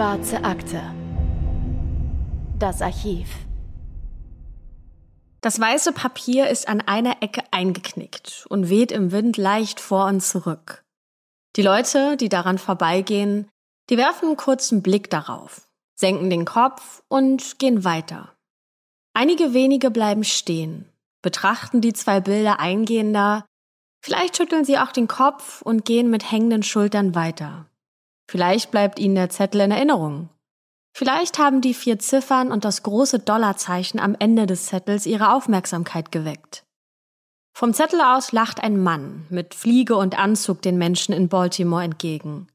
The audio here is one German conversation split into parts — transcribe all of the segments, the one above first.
Schwarze Akte. Das Archiv. Das weiße Papier ist an einer Ecke eingeknickt und weht im Wind leicht vor und zurück. Die Leute, die daran vorbeigehen, die werfen einen kurzen Blick darauf, senken den Kopf und gehen weiter. Einige wenige bleiben stehen, betrachten die zwei Bilder eingehender, vielleicht schütteln sie auch den Kopf und gehen mit hängenden Schultern weiter. Vielleicht bleibt Ihnen der Zettel in Erinnerung. Vielleicht haben die vier Ziffern und das große Dollarzeichen am Ende des Zettels Ihre Aufmerksamkeit geweckt. Vom Zettel aus lacht ein Mann mit Fliege und Anzug den Menschen in Baltimore entgegen.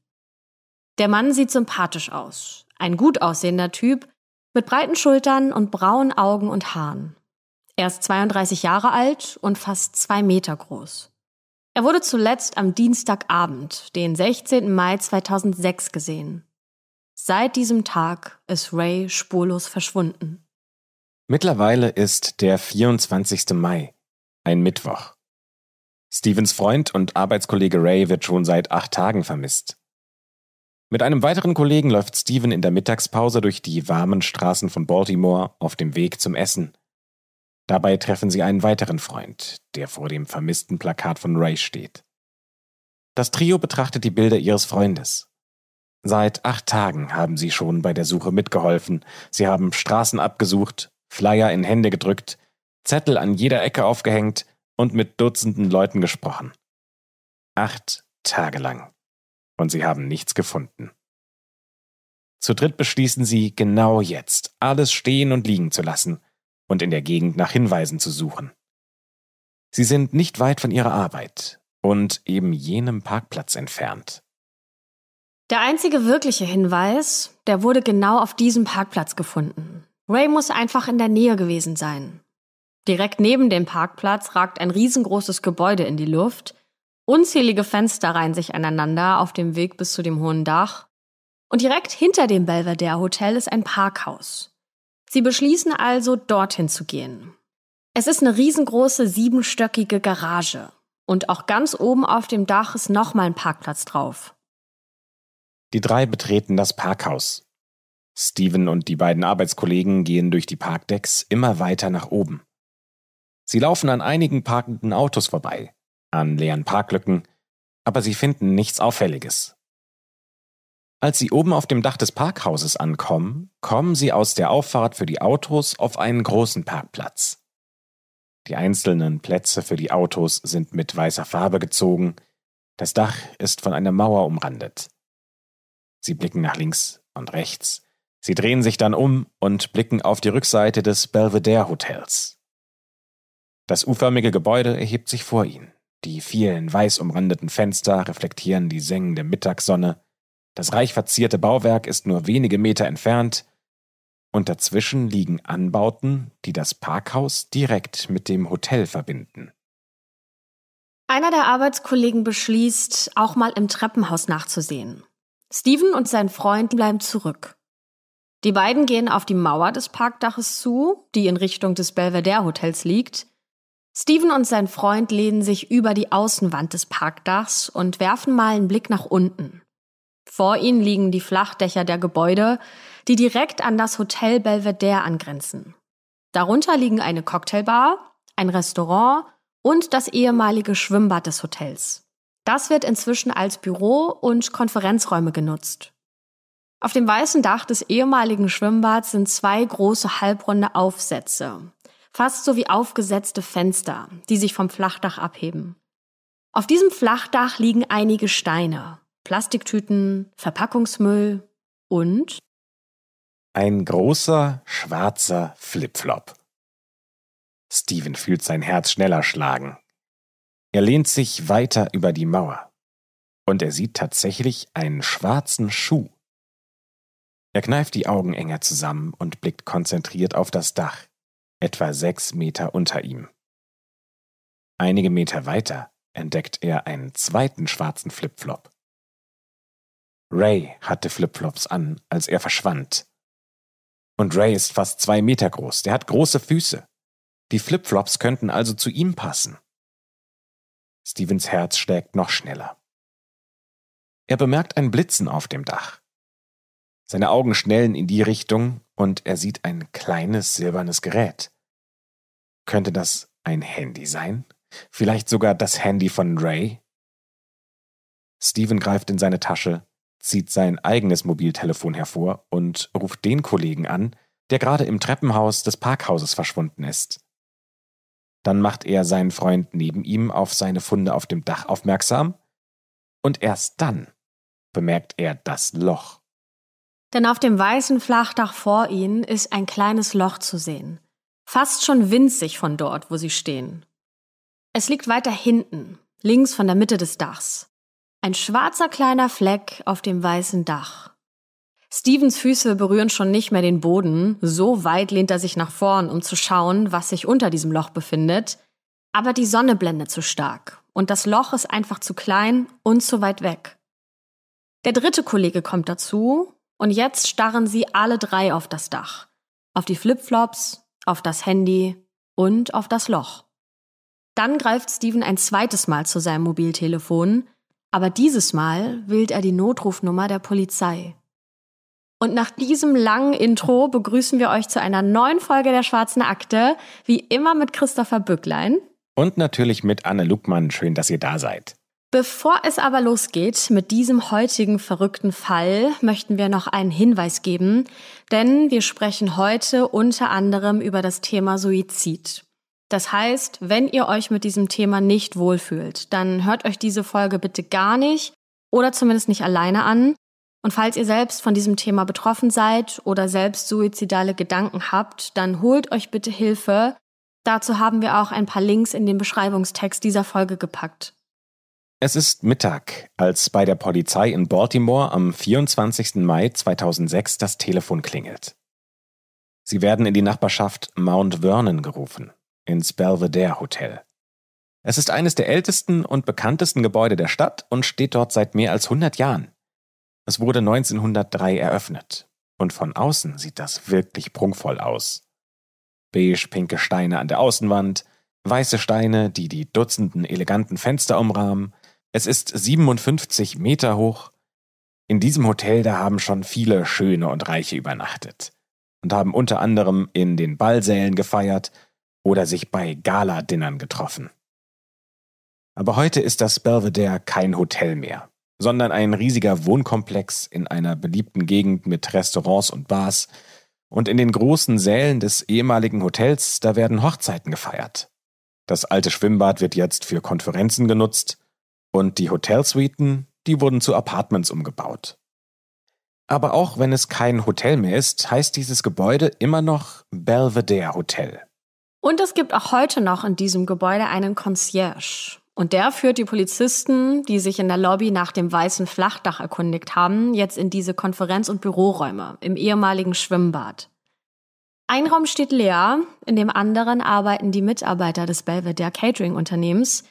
Der Mann sieht sympathisch aus, ein gut aussehender Typ, mit breiten Schultern und braunen Augen und Haaren. Er ist 32 Jahre alt und fast zwei Meter groß. Er wurde zuletzt am Dienstagabend, den 16. Mai 2006 gesehen. Seit diesem Tag ist Ray spurlos verschwunden. Mittlerweile ist der 24. Mai, ein Mittwoch. Stevens Freund und Arbeitskollege Ray wird schon seit acht Tagen vermisst. Mit einem weiteren Kollegen läuft Steven in der Mittagspause durch die warmen Straßen von Baltimore auf dem Weg zum Essen. Dabei treffen sie einen weiteren Freund, der vor dem vermissten Plakat von Ray steht. Das Trio betrachtet die Bilder ihres Freundes. Seit acht Tagen haben sie schon bei der Suche mitgeholfen. Sie haben Straßen abgesucht, Flyer in Hände gedrückt, Zettel an jeder Ecke aufgehängt und mit Dutzenden Leuten gesprochen. Acht Tage lang. Und sie haben nichts gefunden. Zu dritt beschließen sie, genau jetzt alles stehen und liegen zu lassen und in der Gegend nach Hinweisen zu suchen. Sie sind nicht weit von ihrer Arbeit und eben jenem Parkplatz entfernt. Der einzige wirkliche Hinweis, der wurde genau auf diesem Parkplatz gefunden. Ray muss einfach in der Nähe gewesen sein. Direkt neben dem Parkplatz ragt ein riesengroßes Gebäude in die Luft. Unzählige Fenster reihen sich aneinander auf dem Weg bis zu dem hohen Dach. Und direkt hinter dem Belvedere Hotel ist ein Parkhaus. Sie beschließen also, dorthin zu gehen. Es ist eine riesengroße siebenstöckige Garage. Und auch ganz oben auf dem Dach ist nochmal ein Parkplatz drauf. Die drei betreten das Parkhaus. Steven und die beiden Arbeitskollegen gehen durch die Parkdecks immer weiter nach oben. Sie laufen an einigen parkenden Autos vorbei, an leeren Parklücken, aber sie finden nichts Auffälliges. Als sie oben auf dem Dach des Parkhauses ankommen, kommen sie aus der Auffahrt für die Autos auf einen großen Parkplatz. Die einzelnen Plätze für die Autos sind mit weißer Farbe gezogen, das Dach ist von einer Mauer umrandet. Sie blicken nach links und rechts, sie drehen sich dann um und blicken auf die Rückseite des Belvedere Hotels. Das U-förmige Gebäude erhebt sich vor ihnen. Die vielen weiß umrandeten Fenster reflektieren die sengende Mittagssonne, das reich verzierte Bauwerk ist nur wenige Meter entfernt und dazwischen liegen Anbauten, die das Parkhaus direkt mit dem Hotel verbinden. Einer der Arbeitskollegen beschließt, auch mal im Treppenhaus nachzusehen. Steven und sein Freund bleiben zurück. Die beiden gehen auf die Mauer des Parkdaches zu, die in Richtung des Belvedere Hotels liegt. Steven und sein Freund lehnen sich über die Außenwand des Parkdachs und werfen mal einen Blick nach unten. Vor ihnen liegen die Flachdächer der Gebäude, die direkt an das Hotel Belvedere angrenzen. Darunter liegen eine Cocktailbar, ein Restaurant und das ehemalige Schwimmbad des Hotels. Das wird inzwischen als Büro und Konferenzräume genutzt. Auf dem weißen Dach des ehemaligen Schwimmbads sind zwei große halbrunde Aufsätze, fast so wie aufgesetzte Fenster, die sich vom Flachdach abheben. Auf diesem Flachdach liegen einige Steine. Plastiktüten, Verpackungsmüll und ein großer schwarzer Flipflop. Steven fühlt sein Herz schneller schlagen. Er lehnt sich weiter über die Mauer und er sieht tatsächlich einen schwarzen Schuh. Er kneift die Augen enger zusammen und blickt konzentriert auf das Dach, etwa sechs Meter unter ihm. Einige Meter weiter entdeckt er einen zweiten schwarzen Flipflop. Ray hatte Flipflops an, als er verschwand. Und Ray ist fast zwei Meter groß. Der hat große Füße. Die Flipflops könnten also zu ihm passen. Stevens Herz schlägt noch schneller. Er bemerkt ein Blitzen auf dem Dach. Seine Augen schnellen in die Richtung und er sieht ein kleines silbernes Gerät. Könnte das ein Handy sein? Vielleicht sogar das Handy von Ray? Steven greift in seine Tasche zieht sein eigenes Mobiltelefon hervor und ruft den Kollegen an, der gerade im Treppenhaus des Parkhauses verschwunden ist. Dann macht er seinen Freund neben ihm auf seine Funde auf dem Dach aufmerksam und erst dann bemerkt er das Loch. Denn auf dem weißen Flachdach vor ihnen ist ein kleines Loch zu sehen, fast schon winzig von dort, wo sie stehen. Es liegt weiter hinten, links von der Mitte des Dachs. Ein schwarzer kleiner Fleck auf dem weißen Dach. Stevens Füße berühren schon nicht mehr den Boden, so weit lehnt er sich nach vorn, um zu schauen, was sich unter diesem Loch befindet. Aber die Sonne blendet zu stark und das Loch ist einfach zu klein und zu weit weg. Der dritte Kollege kommt dazu und jetzt starren sie alle drei auf das Dach, auf die Flipflops, auf das Handy und auf das Loch. Dann greift Steven ein zweites Mal zu seinem Mobiltelefon, aber dieses Mal wählt er die Notrufnummer der Polizei. Und nach diesem langen Intro begrüßen wir euch zu einer neuen Folge der Schwarzen Akte, wie immer mit Christopher Bücklein. Und natürlich mit Anne Luckmann. Schön, dass ihr da seid. Bevor es aber losgeht mit diesem heutigen verrückten Fall, möchten wir noch einen Hinweis geben, denn wir sprechen heute unter anderem über das Thema Suizid. Das heißt, wenn ihr euch mit diesem Thema nicht wohlfühlt, dann hört euch diese Folge bitte gar nicht oder zumindest nicht alleine an. Und falls ihr selbst von diesem Thema betroffen seid oder selbst suizidale Gedanken habt, dann holt euch bitte Hilfe. Dazu haben wir auch ein paar Links in den Beschreibungstext dieser Folge gepackt. Es ist Mittag, als bei der Polizei in Baltimore am 24. Mai 2006 das Telefon klingelt. Sie werden in die Nachbarschaft Mount Vernon gerufen ins Belvedere Hotel. Es ist eines der ältesten und bekanntesten Gebäude der Stadt und steht dort seit mehr als 100 Jahren. Es wurde 1903 eröffnet und von außen sieht das wirklich prunkvoll aus. Beige-pinke Steine an der Außenwand, weiße Steine, die die dutzenden eleganten Fenster umrahmen. Es ist 57 Meter hoch. In diesem Hotel, da haben schon viele Schöne und Reiche übernachtet und haben unter anderem in den Ballsälen gefeiert oder sich bei Gala-Dinnern getroffen. Aber heute ist das Belvedere kein Hotel mehr, sondern ein riesiger Wohnkomplex in einer beliebten Gegend mit Restaurants und Bars. Und in den großen Sälen des ehemaligen Hotels, da werden Hochzeiten gefeiert. Das alte Schwimmbad wird jetzt für Konferenzen genutzt und die Hotelsuiten, die wurden zu Apartments umgebaut. Aber auch wenn es kein Hotel mehr ist, heißt dieses Gebäude immer noch Belvedere Hotel. Und es gibt auch heute noch in diesem Gebäude einen Concierge. Und der führt die Polizisten, die sich in der Lobby nach dem weißen Flachdach erkundigt haben, jetzt in diese Konferenz- und Büroräume im ehemaligen Schwimmbad. Ein Raum steht leer, in dem anderen arbeiten die Mitarbeiter des Belvedere Catering Unternehmens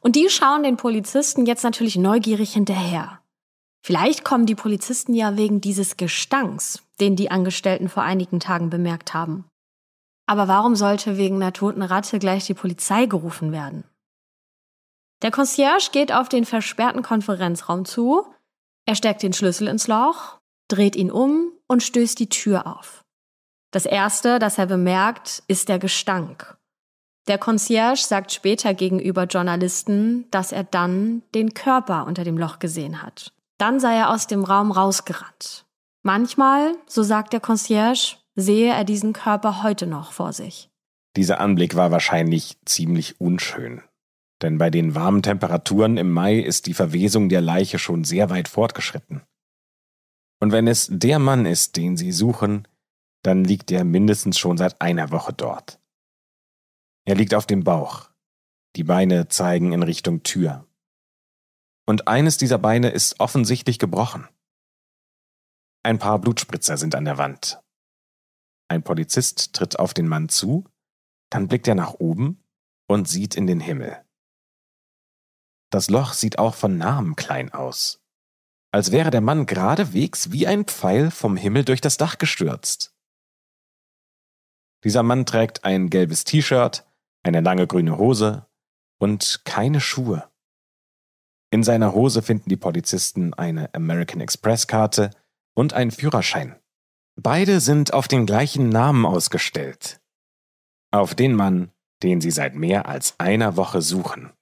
und die schauen den Polizisten jetzt natürlich neugierig hinterher. Vielleicht kommen die Polizisten ja wegen dieses Gestanks, den die Angestellten vor einigen Tagen bemerkt haben. Aber warum sollte wegen einer toten Ratte gleich die Polizei gerufen werden? Der Concierge geht auf den versperrten Konferenzraum zu, er steckt den Schlüssel ins Loch, dreht ihn um und stößt die Tür auf. Das Erste, das er bemerkt, ist der Gestank. Der Concierge sagt später gegenüber Journalisten, dass er dann den Körper unter dem Loch gesehen hat. Dann sei er aus dem Raum rausgerannt. Manchmal, so sagt der Concierge, sehe er diesen Körper heute noch vor sich. Dieser Anblick war wahrscheinlich ziemlich unschön. Denn bei den warmen Temperaturen im Mai ist die Verwesung der Leiche schon sehr weit fortgeschritten. Und wenn es der Mann ist, den sie suchen, dann liegt er mindestens schon seit einer Woche dort. Er liegt auf dem Bauch. Die Beine zeigen in Richtung Tür. Und eines dieser Beine ist offensichtlich gebrochen. Ein paar Blutspritzer sind an der Wand. Ein Polizist tritt auf den Mann zu, dann blickt er nach oben und sieht in den Himmel. Das Loch sieht auch von nahem klein aus, als wäre der Mann geradewegs wie ein Pfeil vom Himmel durch das Dach gestürzt. Dieser Mann trägt ein gelbes T-Shirt, eine lange grüne Hose und keine Schuhe. In seiner Hose finden die Polizisten eine American Express Karte und einen Führerschein. Beide sind auf den gleichen Namen ausgestellt. Auf den Mann, den sie seit mehr als einer Woche suchen.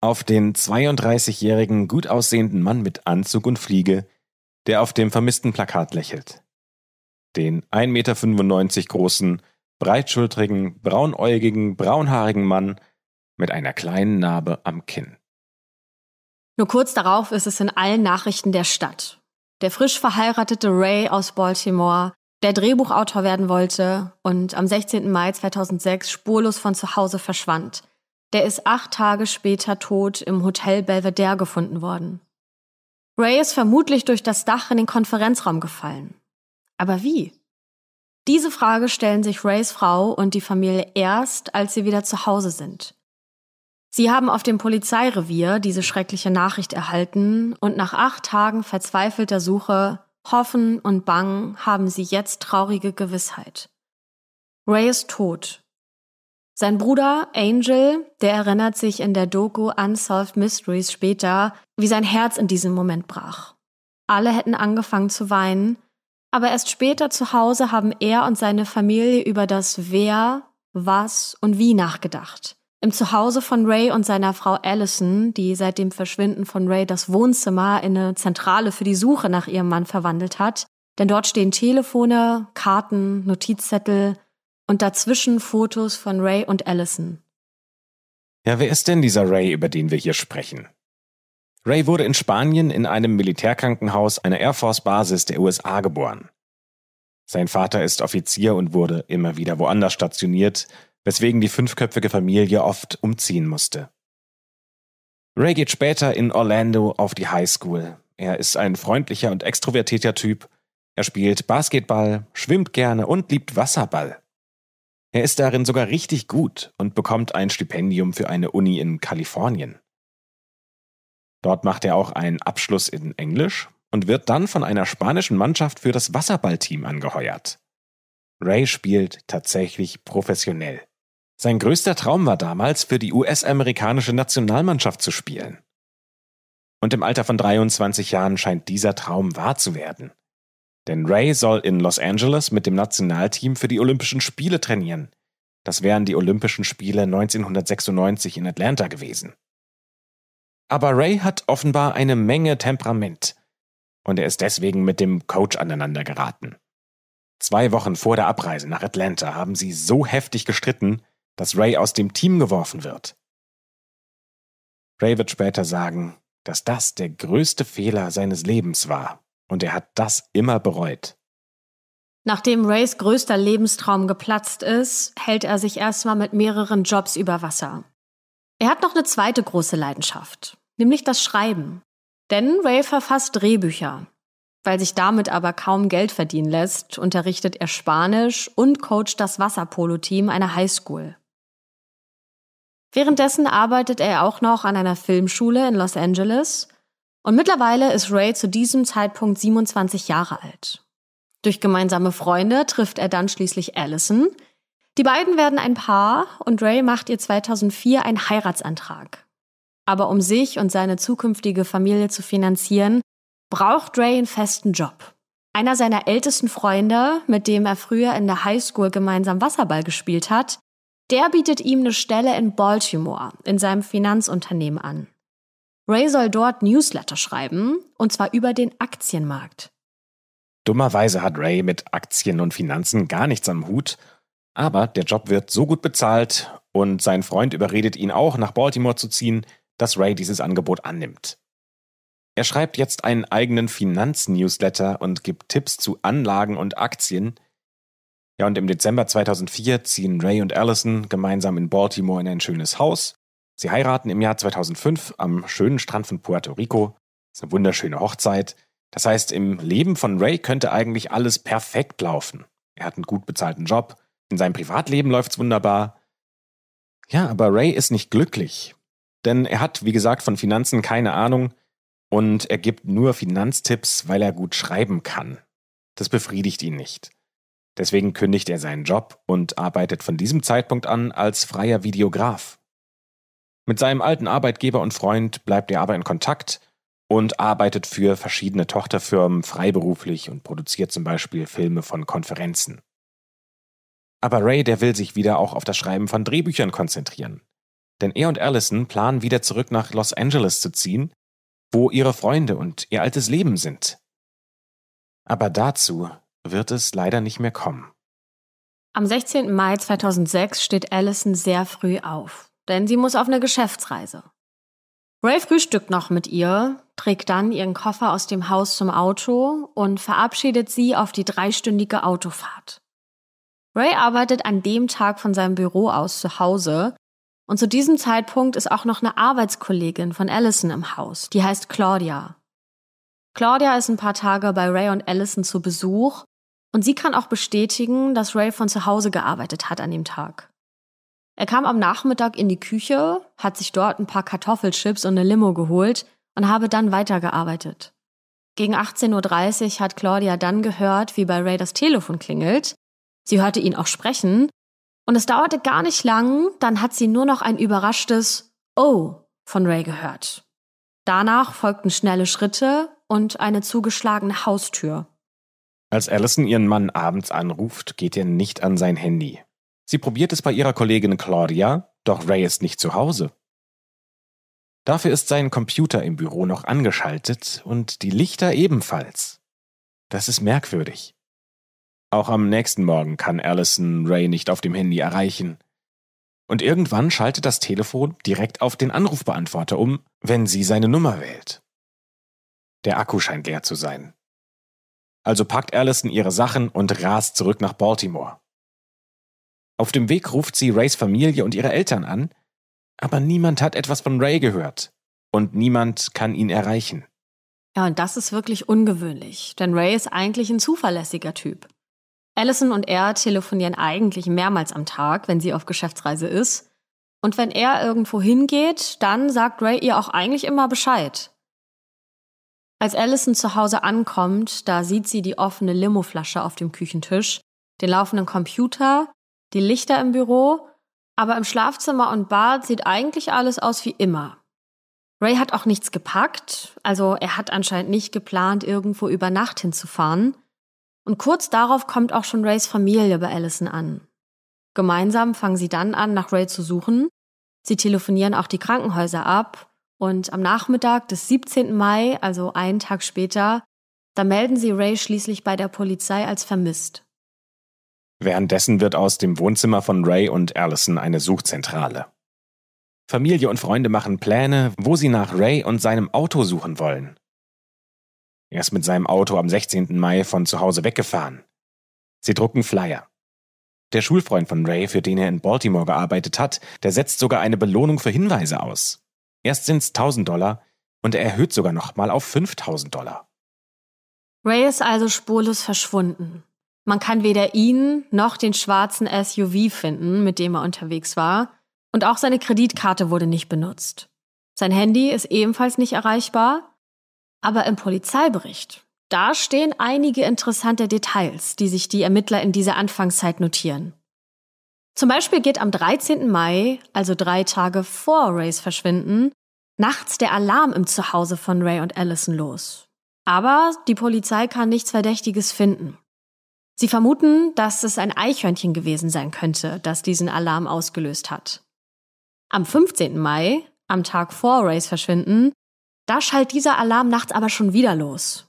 Auf den 32-jährigen, gut aussehenden Mann mit Anzug und Fliege, der auf dem vermissten Plakat lächelt. Den 1,95 Meter großen, breitschultrigen, braunäugigen, braunhaarigen Mann mit einer kleinen Narbe am Kinn. Nur kurz darauf ist es in allen Nachrichten der Stadt der frisch verheiratete Ray aus Baltimore, der Drehbuchautor werden wollte und am 16. Mai 2006 spurlos von zu Hause verschwand. Der ist acht Tage später tot im Hotel Belvedere gefunden worden. Ray ist vermutlich durch das Dach in den Konferenzraum gefallen. Aber wie? Diese Frage stellen sich Rays Frau und die Familie erst, als sie wieder zu Hause sind. Sie haben auf dem Polizeirevier diese schreckliche Nachricht erhalten und nach acht Tagen verzweifelter Suche, Hoffen und Bangen haben sie jetzt traurige Gewissheit. Ray ist tot. Sein Bruder Angel, der erinnert sich in der Doku Unsolved Mysteries später, wie sein Herz in diesem Moment brach. Alle hätten angefangen zu weinen, aber erst später zu Hause haben er und seine Familie über das Wer, Was und Wie nachgedacht. Im Zuhause von Ray und seiner Frau Allison, die seit dem Verschwinden von Ray das Wohnzimmer in eine Zentrale für die Suche nach ihrem Mann verwandelt hat, denn dort stehen Telefone, Karten, Notizzettel und dazwischen Fotos von Ray und Allison. Ja, wer ist denn dieser Ray, über den wir hier sprechen? Ray wurde in Spanien in einem Militärkrankenhaus einer Air Force Basis der USA geboren. Sein Vater ist Offizier und wurde immer wieder woanders stationiert, weswegen die fünfköpfige Familie oft umziehen musste. Ray geht später in Orlando auf die Highschool. Er ist ein freundlicher und extrovertierter Typ. Er spielt Basketball, schwimmt gerne und liebt Wasserball. Er ist darin sogar richtig gut und bekommt ein Stipendium für eine Uni in Kalifornien. Dort macht er auch einen Abschluss in Englisch und wird dann von einer spanischen Mannschaft für das Wasserballteam angeheuert. Ray spielt tatsächlich professionell. Sein größter Traum war damals, für die US-amerikanische Nationalmannschaft zu spielen. Und im Alter von 23 Jahren scheint dieser Traum wahr zu werden. Denn Ray soll in Los Angeles mit dem Nationalteam für die Olympischen Spiele trainieren. Das wären die Olympischen Spiele 1996 in Atlanta gewesen. Aber Ray hat offenbar eine Menge Temperament. Und er ist deswegen mit dem Coach aneinander geraten. Zwei Wochen vor der Abreise nach Atlanta haben sie so heftig gestritten, dass Ray aus dem Team geworfen wird. Ray wird später sagen, dass das der größte Fehler seines Lebens war und er hat das immer bereut. Nachdem Rays größter Lebenstraum geplatzt ist, hält er sich erstmal mit mehreren Jobs über Wasser. Er hat noch eine zweite große Leidenschaft, nämlich das Schreiben. Denn Ray verfasst Drehbücher. Weil sich damit aber kaum Geld verdienen lässt, unterrichtet er Spanisch und coacht das Wasserpolo-Team einer Highschool. Währenddessen arbeitet er auch noch an einer Filmschule in Los Angeles und mittlerweile ist Ray zu diesem Zeitpunkt 27 Jahre alt. Durch gemeinsame Freunde trifft er dann schließlich Allison. Die beiden werden ein Paar und Ray macht ihr 2004 einen Heiratsantrag. Aber um sich und seine zukünftige Familie zu finanzieren, braucht Ray einen festen Job. Einer seiner ältesten Freunde, mit dem er früher in der Highschool gemeinsam Wasserball gespielt hat, der bietet ihm eine Stelle in Baltimore in seinem Finanzunternehmen an. Ray soll dort Newsletter schreiben, und zwar über den Aktienmarkt. Dummerweise hat Ray mit Aktien und Finanzen gar nichts am Hut, aber der Job wird so gut bezahlt und sein Freund überredet ihn auch, nach Baltimore zu ziehen, dass Ray dieses Angebot annimmt. Er schreibt jetzt einen eigenen Finanznewsletter und gibt Tipps zu Anlagen und Aktien, ja, und im Dezember 2004 ziehen Ray und Allison gemeinsam in Baltimore in ein schönes Haus. Sie heiraten im Jahr 2005 am schönen Strand von Puerto Rico. Das ist eine wunderschöne Hochzeit. Das heißt, im Leben von Ray könnte eigentlich alles perfekt laufen. Er hat einen gut bezahlten Job, in seinem Privatleben läuft es wunderbar. Ja, aber Ray ist nicht glücklich. Denn er hat, wie gesagt, von Finanzen keine Ahnung und er gibt nur Finanztipps, weil er gut schreiben kann. Das befriedigt ihn nicht. Deswegen kündigt er seinen Job und arbeitet von diesem Zeitpunkt an als freier Videograf. Mit seinem alten Arbeitgeber und Freund bleibt er aber in Kontakt und arbeitet für verschiedene Tochterfirmen freiberuflich und produziert zum Beispiel Filme von Konferenzen. Aber Ray, der will sich wieder auch auf das Schreiben von Drehbüchern konzentrieren. Denn er und Allison planen wieder zurück nach Los Angeles zu ziehen, wo ihre Freunde und ihr altes Leben sind. Aber dazu wird es leider nicht mehr kommen. Am 16. Mai 2006 steht Allison sehr früh auf, denn sie muss auf eine Geschäftsreise. Ray frühstückt noch mit ihr, trägt dann ihren Koffer aus dem Haus zum Auto und verabschiedet sie auf die dreistündige Autofahrt. Ray arbeitet an dem Tag von seinem Büro aus zu Hause und zu diesem Zeitpunkt ist auch noch eine Arbeitskollegin von Allison im Haus, die heißt Claudia. Claudia ist ein paar Tage bei Ray und Allison zu Besuch und sie kann auch bestätigen, dass Ray von zu Hause gearbeitet hat an dem Tag. Er kam am Nachmittag in die Küche, hat sich dort ein paar Kartoffelchips und eine Limo geholt und habe dann weitergearbeitet. Gegen 18.30 Uhr hat Claudia dann gehört, wie bei Ray das Telefon klingelt. Sie hörte ihn auch sprechen. Und es dauerte gar nicht lang, dann hat sie nur noch ein überraschtes Oh von Ray gehört. Danach folgten schnelle Schritte und eine zugeschlagene Haustür. Als Allison ihren Mann abends anruft, geht er nicht an sein Handy. Sie probiert es bei ihrer Kollegin Claudia, doch Ray ist nicht zu Hause. Dafür ist sein Computer im Büro noch angeschaltet und die Lichter ebenfalls. Das ist merkwürdig. Auch am nächsten Morgen kann Allison Ray nicht auf dem Handy erreichen. Und irgendwann schaltet das Telefon direkt auf den Anrufbeantworter um, wenn sie seine Nummer wählt. Der Akku scheint leer zu sein also packt Allison ihre Sachen und rast zurück nach Baltimore. Auf dem Weg ruft sie Rays Familie und ihre Eltern an, aber niemand hat etwas von Ray gehört und niemand kann ihn erreichen. Ja, und das ist wirklich ungewöhnlich, denn Ray ist eigentlich ein zuverlässiger Typ. Allison und er telefonieren eigentlich mehrmals am Tag, wenn sie auf Geschäftsreise ist. Und wenn er irgendwo hingeht, dann sagt Ray ihr auch eigentlich immer Bescheid. Als Allison zu Hause ankommt, da sieht sie die offene Limoflasche auf dem Küchentisch, den laufenden Computer, die Lichter im Büro, aber im Schlafzimmer und Bad sieht eigentlich alles aus wie immer. Ray hat auch nichts gepackt, also er hat anscheinend nicht geplant, irgendwo über Nacht hinzufahren. Und kurz darauf kommt auch schon Rays Familie bei Allison an. Gemeinsam fangen sie dann an, nach Ray zu suchen. Sie telefonieren auch die Krankenhäuser ab und am Nachmittag des 17. Mai, also einen Tag später, da melden sie Ray schließlich bei der Polizei als vermisst. Währenddessen wird aus dem Wohnzimmer von Ray und Allison eine Suchzentrale. Familie und Freunde machen Pläne, wo sie nach Ray und seinem Auto suchen wollen. Er ist mit seinem Auto am 16. Mai von zu Hause weggefahren. Sie drucken Flyer. Der Schulfreund von Ray, für den er in Baltimore gearbeitet hat, der setzt sogar eine Belohnung für Hinweise aus. Erst sind es 1000 Dollar und er erhöht sogar nochmal auf 5000 Dollar. Ray ist also spurlos verschwunden. Man kann weder ihn noch den schwarzen SUV finden, mit dem er unterwegs war, und auch seine Kreditkarte wurde nicht benutzt. Sein Handy ist ebenfalls nicht erreichbar, aber im Polizeibericht, da stehen einige interessante Details, die sich die Ermittler in dieser Anfangszeit notieren. Zum Beispiel geht am 13. Mai, also drei Tage vor Rays Verschwinden, nachts der Alarm im Zuhause von Ray und Allison los. Aber die Polizei kann nichts Verdächtiges finden. Sie vermuten, dass es ein Eichhörnchen gewesen sein könnte, das diesen Alarm ausgelöst hat. Am 15. Mai, am Tag vor Rays Verschwinden, da schallt dieser Alarm nachts aber schon wieder los.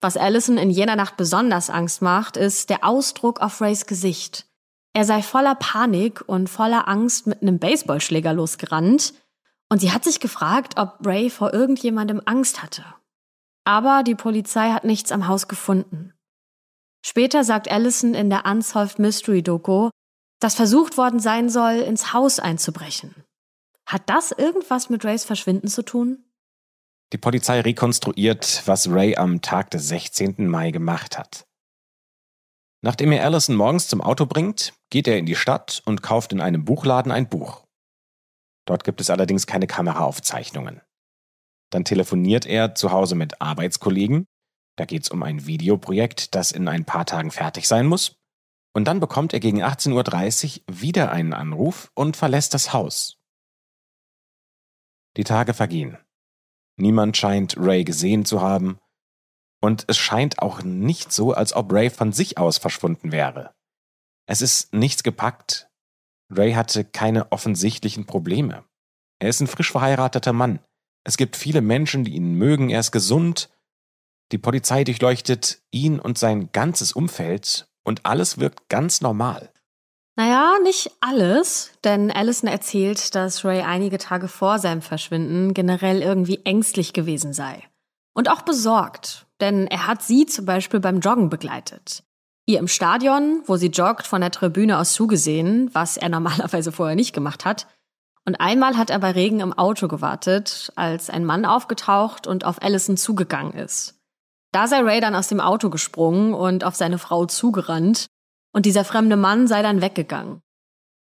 Was Allison in jener Nacht besonders Angst macht, ist der Ausdruck auf Rays Gesicht. Er sei voller Panik und voller Angst mit einem Baseballschläger losgerannt und sie hat sich gefragt, ob Ray vor irgendjemandem Angst hatte. Aber die Polizei hat nichts am Haus gefunden. Später sagt Allison in der Unsolved Mystery Doku, dass versucht worden sein soll, ins Haus einzubrechen. Hat das irgendwas mit Rays Verschwinden zu tun? Die Polizei rekonstruiert, was Ray am Tag des 16. Mai gemacht hat. Nachdem er Allison morgens zum Auto bringt, geht er in die Stadt und kauft in einem Buchladen ein Buch. Dort gibt es allerdings keine Kameraaufzeichnungen. Dann telefoniert er zu Hause mit Arbeitskollegen. Da geht es um ein Videoprojekt, das in ein paar Tagen fertig sein muss. Und dann bekommt er gegen 18.30 Uhr wieder einen Anruf und verlässt das Haus. Die Tage vergehen. Niemand scheint Ray gesehen zu haben und es scheint auch nicht so, als ob Ray von sich aus verschwunden wäre. Es ist nichts gepackt. Ray hatte keine offensichtlichen Probleme. Er ist ein frisch verheirateter Mann. Es gibt viele Menschen, die ihn mögen. Er ist gesund. Die Polizei durchleuchtet ihn und sein ganzes Umfeld und alles wirkt ganz normal. Naja, nicht alles, denn Allison erzählt, dass Ray einige Tage vor seinem Verschwinden generell irgendwie ängstlich gewesen sei. Und auch besorgt denn er hat sie zum Beispiel beim Joggen begleitet. Ihr im Stadion, wo sie joggt, von der Tribüne aus zugesehen, was er normalerweise vorher nicht gemacht hat. Und einmal hat er bei Regen im Auto gewartet, als ein Mann aufgetaucht und auf Allison zugegangen ist. Da sei Ray dann aus dem Auto gesprungen und auf seine Frau zugerannt, und dieser fremde Mann sei dann weggegangen.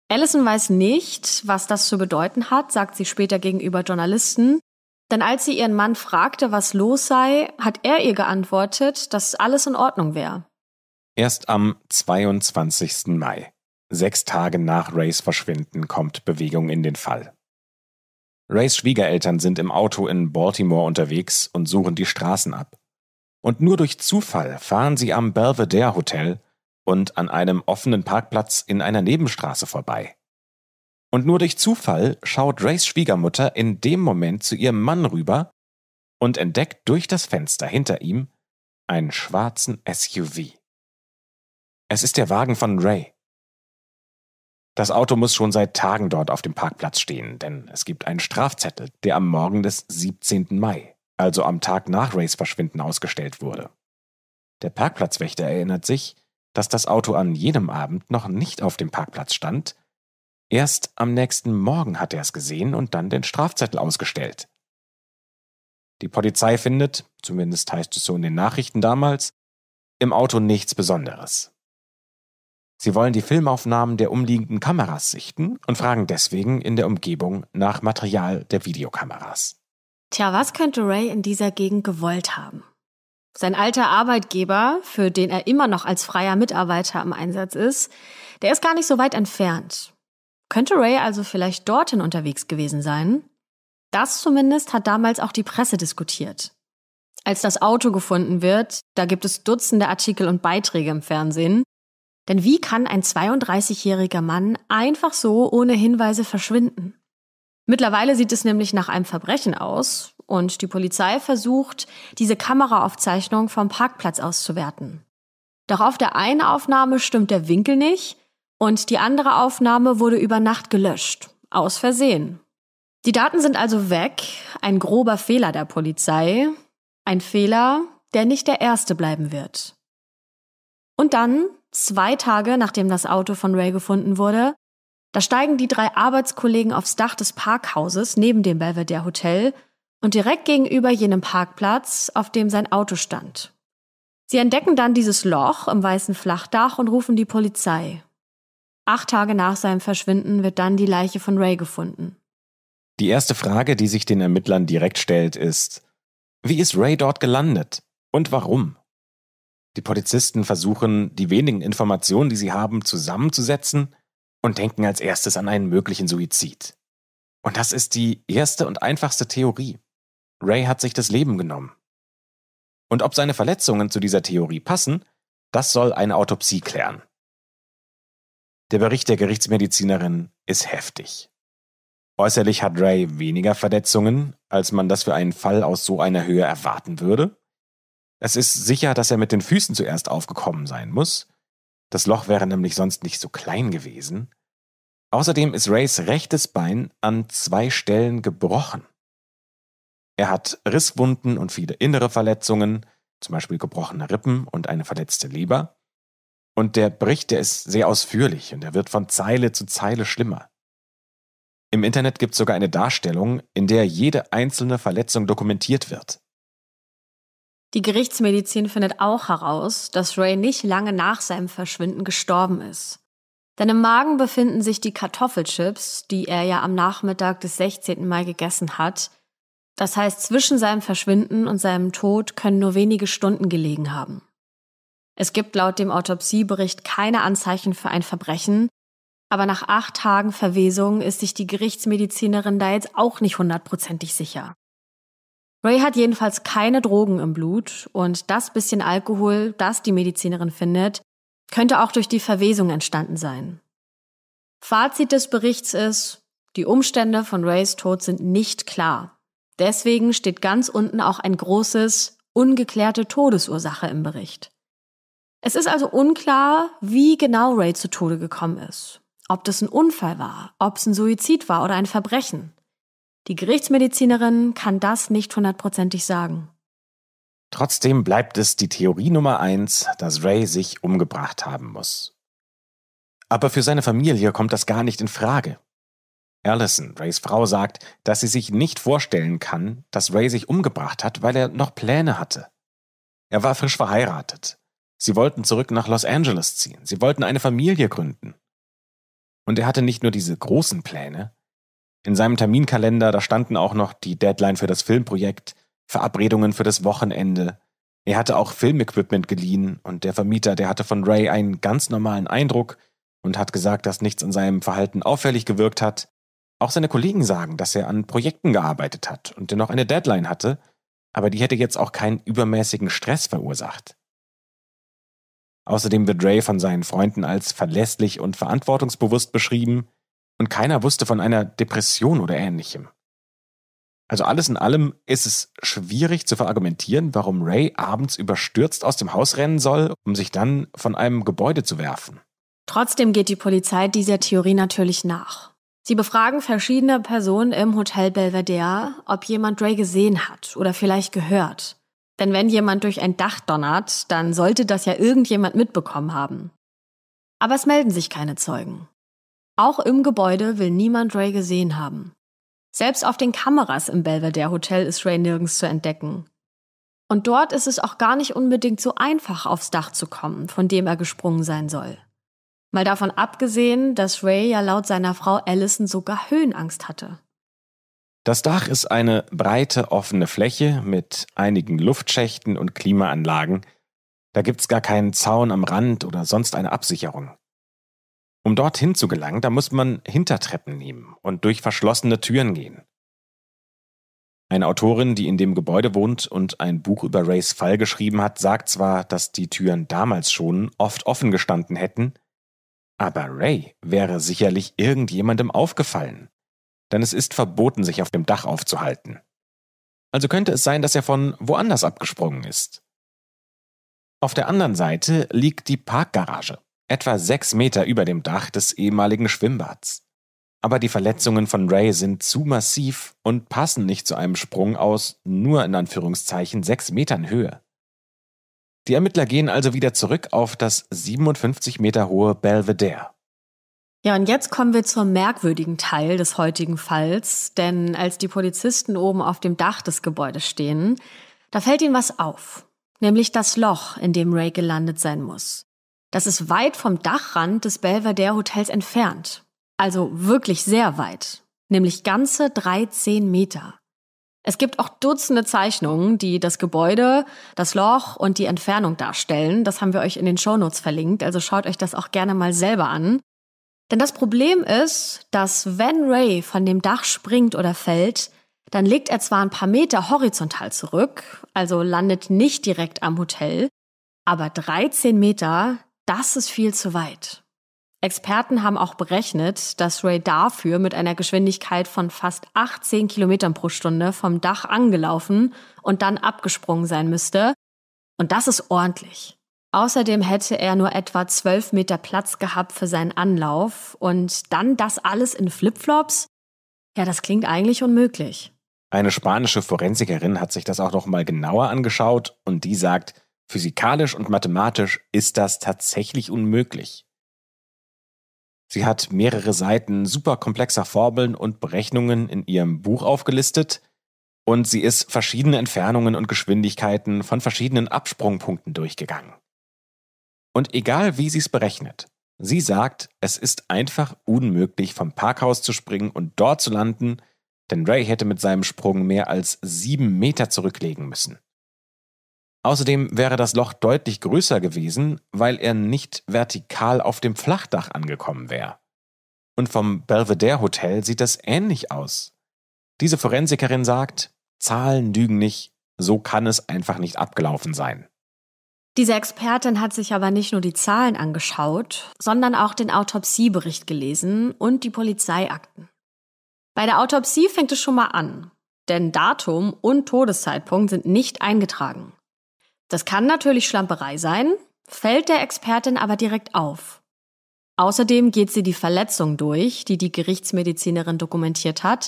Allison weiß nicht, was das zu bedeuten hat, sagt sie später gegenüber Journalisten, denn als sie ihren Mann fragte, was los sei, hat er ihr geantwortet, dass alles in Ordnung wäre. Erst am 22. Mai, sechs Tage nach Rays Verschwinden, kommt Bewegung in den Fall. Rays Schwiegereltern sind im Auto in Baltimore unterwegs und suchen die Straßen ab. Und nur durch Zufall fahren sie am Belvedere Hotel und an einem offenen Parkplatz in einer Nebenstraße vorbei. Und nur durch Zufall schaut Rays Schwiegermutter in dem Moment zu ihrem Mann rüber und entdeckt durch das Fenster hinter ihm einen schwarzen SUV. Es ist der Wagen von Ray. Das Auto muss schon seit Tagen dort auf dem Parkplatz stehen, denn es gibt einen Strafzettel, der am Morgen des 17. Mai, also am Tag nach Rays Verschwinden, ausgestellt wurde. Der Parkplatzwächter erinnert sich, dass das Auto an jenem Abend noch nicht auf dem Parkplatz stand Erst am nächsten Morgen hat er es gesehen und dann den Strafzettel ausgestellt. Die Polizei findet, zumindest heißt es so in den Nachrichten damals, im Auto nichts Besonderes. Sie wollen die Filmaufnahmen der umliegenden Kameras sichten und fragen deswegen in der Umgebung nach Material der Videokameras. Tja, was könnte Ray in dieser Gegend gewollt haben? Sein alter Arbeitgeber, für den er immer noch als freier Mitarbeiter im Einsatz ist, der ist gar nicht so weit entfernt. Könnte Ray also vielleicht dorthin unterwegs gewesen sein? Das zumindest hat damals auch die Presse diskutiert. Als das Auto gefunden wird, da gibt es Dutzende Artikel und Beiträge im Fernsehen. Denn wie kann ein 32-jähriger Mann einfach so ohne Hinweise verschwinden? Mittlerweile sieht es nämlich nach einem Verbrechen aus und die Polizei versucht, diese Kameraaufzeichnung vom Parkplatz auszuwerten. Doch auf der einen Aufnahme stimmt der Winkel nicht und die andere Aufnahme wurde über Nacht gelöscht. Aus Versehen. Die Daten sind also weg. Ein grober Fehler der Polizei. Ein Fehler, der nicht der erste bleiben wird. Und dann, zwei Tage nachdem das Auto von Ray gefunden wurde, da steigen die drei Arbeitskollegen aufs Dach des Parkhauses neben dem Belvedere Hotel und direkt gegenüber jenem Parkplatz, auf dem sein Auto stand. Sie entdecken dann dieses Loch im weißen Flachdach und rufen die Polizei. Acht Tage nach seinem Verschwinden wird dann die Leiche von Ray gefunden. Die erste Frage, die sich den Ermittlern direkt stellt, ist, wie ist Ray dort gelandet und warum? Die Polizisten versuchen, die wenigen Informationen, die sie haben, zusammenzusetzen und denken als erstes an einen möglichen Suizid. Und das ist die erste und einfachste Theorie. Ray hat sich das Leben genommen. Und ob seine Verletzungen zu dieser Theorie passen, das soll eine Autopsie klären. Der Bericht der Gerichtsmedizinerin ist heftig. Äußerlich hat Ray weniger Verletzungen, als man das für einen Fall aus so einer Höhe erwarten würde. Es ist sicher, dass er mit den Füßen zuerst aufgekommen sein muss. Das Loch wäre nämlich sonst nicht so klein gewesen. Außerdem ist Rays rechtes Bein an zwei Stellen gebrochen. Er hat Risswunden und viele innere Verletzungen, zum Beispiel gebrochene Rippen und eine verletzte Leber. Und der Bericht, der ist sehr ausführlich und er wird von Zeile zu Zeile schlimmer. Im Internet gibt es sogar eine Darstellung, in der jede einzelne Verletzung dokumentiert wird. Die Gerichtsmedizin findet auch heraus, dass Ray nicht lange nach seinem Verschwinden gestorben ist. Denn im Magen befinden sich die Kartoffelchips, die er ja am Nachmittag des 16. Mai gegessen hat. Das heißt, zwischen seinem Verschwinden und seinem Tod können nur wenige Stunden gelegen haben. Es gibt laut dem Autopsiebericht keine Anzeichen für ein Verbrechen, aber nach acht Tagen Verwesung ist sich die Gerichtsmedizinerin da jetzt auch nicht hundertprozentig sicher. Ray hat jedenfalls keine Drogen im Blut und das bisschen Alkohol, das die Medizinerin findet, könnte auch durch die Verwesung entstanden sein. Fazit des Berichts ist, die Umstände von Rays Tod sind nicht klar. Deswegen steht ganz unten auch ein großes, ungeklärte Todesursache im Bericht. Es ist also unklar, wie genau Ray zu Tode gekommen ist. Ob das ein Unfall war, ob es ein Suizid war oder ein Verbrechen. Die Gerichtsmedizinerin kann das nicht hundertprozentig sagen. Trotzdem bleibt es die Theorie Nummer eins, dass Ray sich umgebracht haben muss. Aber für seine Familie kommt das gar nicht in Frage. Allison, Rays Frau, sagt, dass sie sich nicht vorstellen kann, dass Ray sich umgebracht hat, weil er noch Pläne hatte. Er war frisch verheiratet. Sie wollten zurück nach Los Angeles ziehen. Sie wollten eine Familie gründen. Und er hatte nicht nur diese großen Pläne. In seinem Terminkalender, da standen auch noch die Deadline für das Filmprojekt, Verabredungen für das Wochenende. Er hatte auch Filmequipment geliehen und der Vermieter, der hatte von Ray einen ganz normalen Eindruck und hat gesagt, dass nichts an seinem Verhalten auffällig gewirkt hat. Auch seine Kollegen sagen, dass er an Projekten gearbeitet hat und dennoch eine Deadline hatte, aber die hätte jetzt auch keinen übermäßigen Stress verursacht. Außerdem wird Ray von seinen Freunden als verlässlich und verantwortungsbewusst beschrieben und keiner wusste von einer Depression oder ähnlichem. Also alles in allem ist es schwierig zu verargumentieren, warum Ray abends überstürzt aus dem Haus rennen soll, um sich dann von einem Gebäude zu werfen. Trotzdem geht die Polizei dieser Theorie natürlich nach. Sie befragen verschiedene Personen im Hotel Belvedere, ob jemand Ray gesehen hat oder vielleicht gehört. Denn wenn jemand durch ein Dach donnert, dann sollte das ja irgendjemand mitbekommen haben. Aber es melden sich keine Zeugen. Auch im Gebäude will niemand Ray gesehen haben. Selbst auf den Kameras im Belvedere Hotel ist Ray nirgends zu entdecken. Und dort ist es auch gar nicht unbedingt so einfach, aufs Dach zu kommen, von dem er gesprungen sein soll. Mal davon abgesehen, dass Ray ja laut seiner Frau Allison sogar Höhenangst hatte. Das Dach ist eine breite offene Fläche mit einigen Luftschächten und Klimaanlagen. Da gibt's gar keinen Zaun am Rand oder sonst eine Absicherung. Um dorthin zu gelangen, da muss man Hintertreppen nehmen und durch verschlossene Türen gehen. Eine Autorin, die in dem Gebäude wohnt und ein Buch über Rays Fall geschrieben hat, sagt zwar, dass die Türen damals schon oft offen gestanden hätten, aber Ray wäre sicherlich irgendjemandem aufgefallen denn es ist verboten, sich auf dem Dach aufzuhalten. Also könnte es sein, dass er von woanders abgesprungen ist. Auf der anderen Seite liegt die Parkgarage, etwa sechs Meter über dem Dach des ehemaligen Schwimmbads. Aber die Verletzungen von Ray sind zu massiv und passen nicht zu einem Sprung aus nur in Anführungszeichen sechs Metern Höhe. Die Ermittler gehen also wieder zurück auf das 57 Meter hohe Belvedere. Ja, und jetzt kommen wir zum merkwürdigen Teil des heutigen Falls, denn als die Polizisten oben auf dem Dach des Gebäudes stehen, da fällt ihnen was auf, nämlich das Loch, in dem Ray gelandet sein muss. Das ist weit vom Dachrand des Belvedere Hotels entfernt. Also wirklich sehr weit, nämlich ganze 13 Meter. Es gibt auch Dutzende Zeichnungen, die das Gebäude, das Loch und die Entfernung darstellen. Das haben wir euch in den Shownotes verlinkt, also schaut euch das auch gerne mal selber an. Denn das Problem ist, dass wenn Ray von dem Dach springt oder fällt, dann legt er zwar ein paar Meter horizontal zurück, also landet nicht direkt am Hotel, aber 13 Meter, das ist viel zu weit. Experten haben auch berechnet, dass Ray dafür mit einer Geschwindigkeit von fast 18 Kilometern pro Stunde vom Dach angelaufen und dann abgesprungen sein müsste. Und das ist ordentlich. Außerdem hätte er nur etwa zwölf Meter Platz gehabt für seinen Anlauf und dann das alles in Flipflops? Ja, das klingt eigentlich unmöglich. Eine spanische Forensikerin hat sich das auch noch mal genauer angeschaut und die sagt, physikalisch und mathematisch ist das tatsächlich unmöglich. Sie hat mehrere Seiten superkomplexer Formeln und Berechnungen in ihrem Buch aufgelistet und sie ist verschiedene Entfernungen und Geschwindigkeiten von verschiedenen Absprungpunkten durchgegangen. Und egal wie sie es berechnet, sie sagt, es ist einfach unmöglich, vom Parkhaus zu springen und dort zu landen, denn Ray hätte mit seinem Sprung mehr als sieben Meter zurücklegen müssen. Außerdem wäre das Loch deutlich größer gewesen, weil er nicht vertikal auf dem Flachdach angekommen wäre. Und vom Belvedere Hotel sieht das ähnlich aus. Diese Forensikerin sagt, Zahlen lügen nicht, so kann es einfach nicht abgelaufen sein. Diese Expertin hat sich aber nicht nur die Zahlen angeschaut, sondern auch den Autopsiebericht gelesen und die Polizeiakten. Bei der Autopsie fängt es schon mal an, denn Datum und Todeszeitpunkt sind nicht eingetragen. Das kann natürlich Schlamperei sein, fällt der Expertin aber direkt auf. Außerdem geht sie die Verletzung durch, die die Gerichtsmedizinerin dokumentiert hat,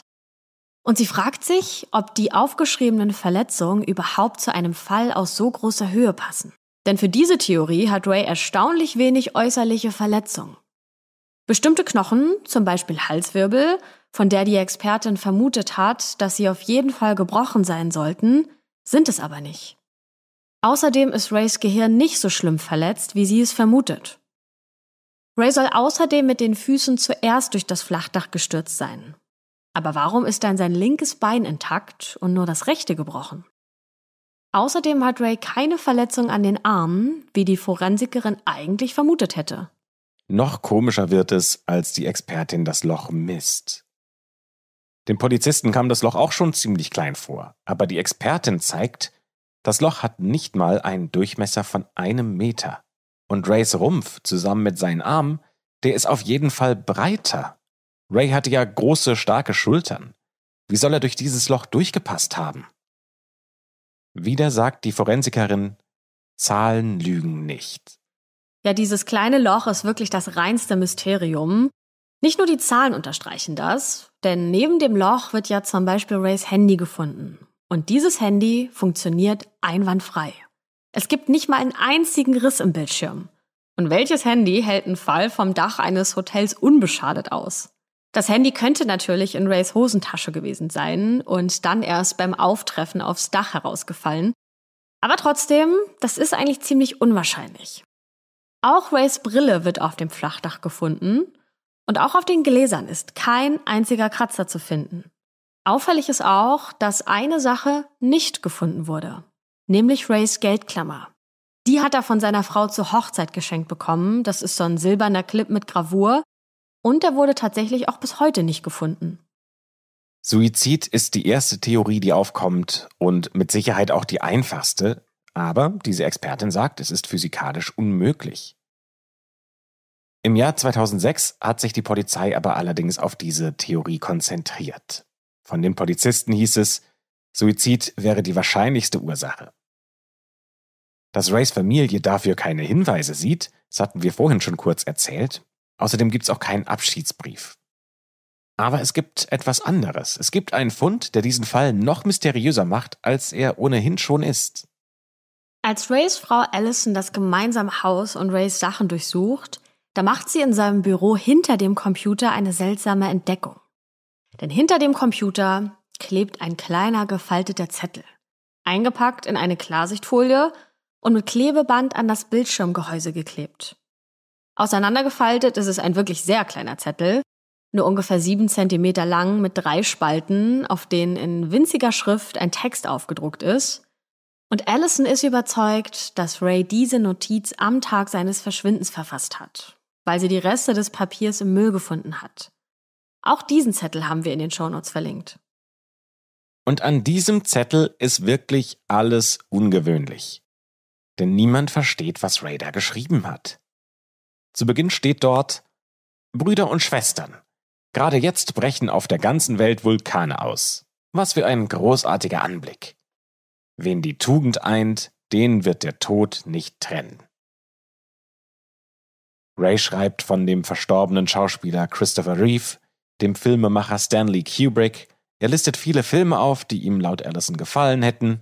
und sie fragt sich, ob die aufgeschriebenen Verletzungen überhaupt zu einem Fall aus so großer Höhe passen. Denn für diese Theorie hat Ray erstaunlich wenig äußerliche Verletzungen. Bestimmte Knochen, zum Beispiel Halswirbel, von der die Expertin vermutet hat, dass sie auf jeden Fall gebrochen sein sollten, sind es aber nicht. Außerdem ist Rays Gehirn nicht so schlimm verletzt, wie sie es vermutet. Ray soll außerdem mit den Füßen zuerst durch das Flachdach gestürzt sein. Aber warum ist dann sein linkes Bein intakt und nur das rechte gebrochen? Außerdem hat Ray keine Verletzung an den Armen, wie die Forensikerin eigentlich vermutet hätte. Noch komischer wird es, als die Expertin das Loch misst. Dem Polizisten kam das Loch auch schon ziemlich klein vor, aber die Expertin zeigt, das Loch hat nicht mal einen Durchmesser von einem Meter. Und Rays Rumpf zusammen mit seinen Armen, der ist auf jeden Fall breiter. Ray hatte ja große, starke Schultern. Wie soll er durch dieses Loch durchgepasst haben? Wieder sagt die Forensikerin, Zahlen lügen nicht. Ja, dieses kleine Loch ist wirklich das reinste Mysterium. Nicht nur die Zahlen unterstreichen das, denn neben dem Loch wird ja zum Beispiel Rays Handy gefunden. Und dieses Handy funktioniert einwandfrei. Es gibt nicht mal einen einzigen Riss im Bildschirm. Und welches Handy hält einen Fall vom Dach eines Hotels unbeschadet aus? Das Handy könnte natürlich in Rays Hosentasche gewesen sein und dann erst beim Auftreffen aufs Dach herausgefallen. Aber trotzdem, das ist eigentlich ziemlich unwahrscheinlich. Auch Rays Brille wird auf dem Flachdach gefunden und auch auf den Gläsern ist kein einziger Kratzer zu finden. Auffällig ist auch, dass eine Sache nicht gefunden wurde, nämlich Rays Geldklammer. Die hat er von seiner Frau zur Hochzeit geschenkt bekommen. Das ist so ein silberner Clip mit Gravur. Und er wurde tatsächlich auch bis heute nicht gefunden. Suizid ist die erste Theorie, die aufkommt und mit Sicherheit auch die einfachste. Aber diese Expertin sagt, es ist physikalisch unmöglich. Im Jahr 2006 hat sich die Polizei aber allerdings auf diese Theorie konzentriert. Von den Polizisten hieß es, Suizid wäre die wahrscheinlichste Ursache. Dass Rays Familie dafür keine Hinweise sieht, das hatten wir vorhin schon kurz erzählt, Außerdem gibt es auch keinen Abschiedsbrief. Aber es gibt etwas anderes. Es gibt einen Fund, der diesen Fall noch mysteriöser macht, als er ohnehin schon ist. Als Rays Frau Allison das gemeinsame Haus und Rays Sachen durchsucht, da macht sie in seinem Büro hinter dem Computer eine seltsame Entdeckung. Denn hinter dem Computer klebt ein kleiner gefalteter Zettel, eingepackt in eine Klarsichtfolie und mit Klebeband an das Bildschirmgehäuse geklebt. Auseinandergefaltet ist es ein wirklich sehr kleiner Zettel, nur ungefähr sieben Zentimeter lang mit drei Spalten, auf denen in winziger Schrift ein Text aufgedruckt ist. Und Allison ist überzeugt, dass Ray diese Notiz am Tag seines Verschwindens verfasst hat, weil sie die Reste des Papiers im Müll gefunden hat. Auch diesen Zettel haben wir in den Shownotes verlinkt. Und an diesem Zettel ist wirklich alles ungewöhnlich. Denn niemand versteht, was Ray da geschrieben hat. Zu Beginn steht dort Brüder und Schwestern. Gerade jetzt brechen auf der ganzen Welt Vulkane aus. Was für ein großartiger Anblick. Wen die Tugend eint, den wird der Tod nicht trennen. Ray schreibt von dem verstorbenen Schauspieler Christopher Reeve, dem Filmemacher Stanley Kubrick, er listet viele Filme auf, die ihm laut Allison gefallen hätten,